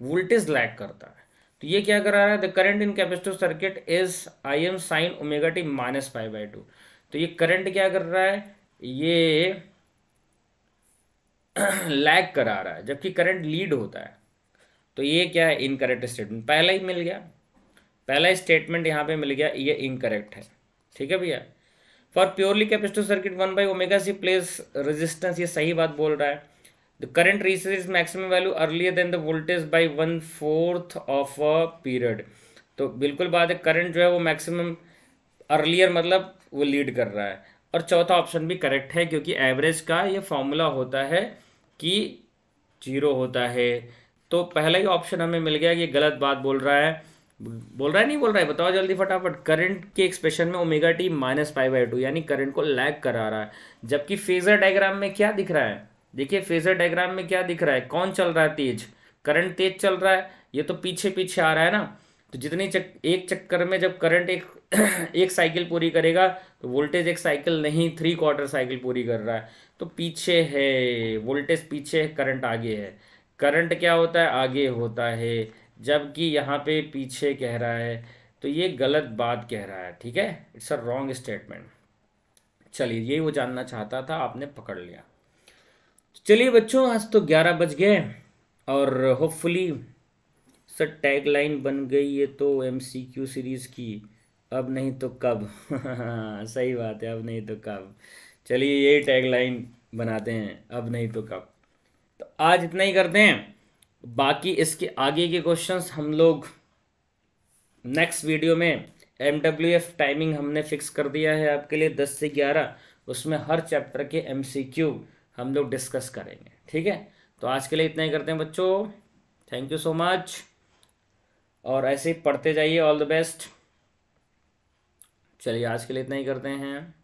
वोल्टेज लैग करता है तो ये क्या करा रहा है the current in capacitive circuit is I M sine omega T minus five by two तो ये करंट क्या कर रहा है ये लैग करा रहा है जबकि करंट लीड होता है तो ये क्या है इनकरेक्ट स्टेटमेंट पहला ही मिल गया पहला स्टेटमेंट यहाँ पे मिल गया ये इनकरेक्ट है ठीक है भैया for purely capacitive circuit one by omega C place resistance ये सही बात बोल रहा है The current reaches its maximum value earlier than the voltage by one fourth of a period. तो बिल्कुल बात है करंट जो है वो मैक्सिमम अर्लियर मतलब वो लीड कर रहा है और चौथा ऑप्शन भी करेक्ट है क्योंकि एवरेज का ये फॉर्मूला होता है कि जीरो होता है तो पहला ही ऑप्शन हमें मिल गया कि गलत बात बोल रहा है बोल रहा है नहीं बोल रहा है बताओ जल्दी फटाफट करंट के एक्सप्रेशन में omega T minus five by two यानी करंट को लैग करा रहा है जबकि फेजर डायग्राम में क्या दिख रहा है देखिए फेजर डायग्राम में क्या दिख रहा है कौन चल रहा है तेज करंट तेज चल रहा है ये तो पीछे पीछे आ रहा है ना तो जितनी चक एक चक्कर में जब करंट एक एक साइकिल पूरी करेगा तो वोल्टेज एक साइकिल नहीं थ्री क्वार्टर साइकिल पूरी कर रहा है तो पीछे है वोल्टेज पीछे है करंट आगे है करंट क्या होता है आगे होता है जबकि यहाँ पे पीछे कह रहा है तो ये गलत बात कह रहा है ठीक है इट्स अ रॉन्ग स्टेटमेंट चलिए यही वो जानना चाहता था आपने पकड़ लिया तो चलिए बच्चों आज तो ग्यारह बज गए और होपफुली सर टैग लाइन बन गई है तो एम सी क्यू सीरीज़ की अब नहीं तो कब सही बात है अब नहीं तो कब चलिए यही टैग लाइन बनाते हैं अब नहीं तो कब तो आज इतना ही करते हैं बाकी इसके आगे के क्वेश्चंस हम लोग नेक्स्ट वीडियो में एम डब्ल्यू एफ टाइमिंग हमने फिक्स कर दिया है आपके लिए दस से ग्यारह उसमें हर चैप्टर के एम सी क्यू हम लोग डिस्कस करेंगे ठीक है तो आज के लिए इतना ही करते हैं बच्चों थैंक यू सो मच और ऐसे ही पढ़ते जाइए ऑल द बेस्ट चलिए आज के लिए इतना ही करते हैं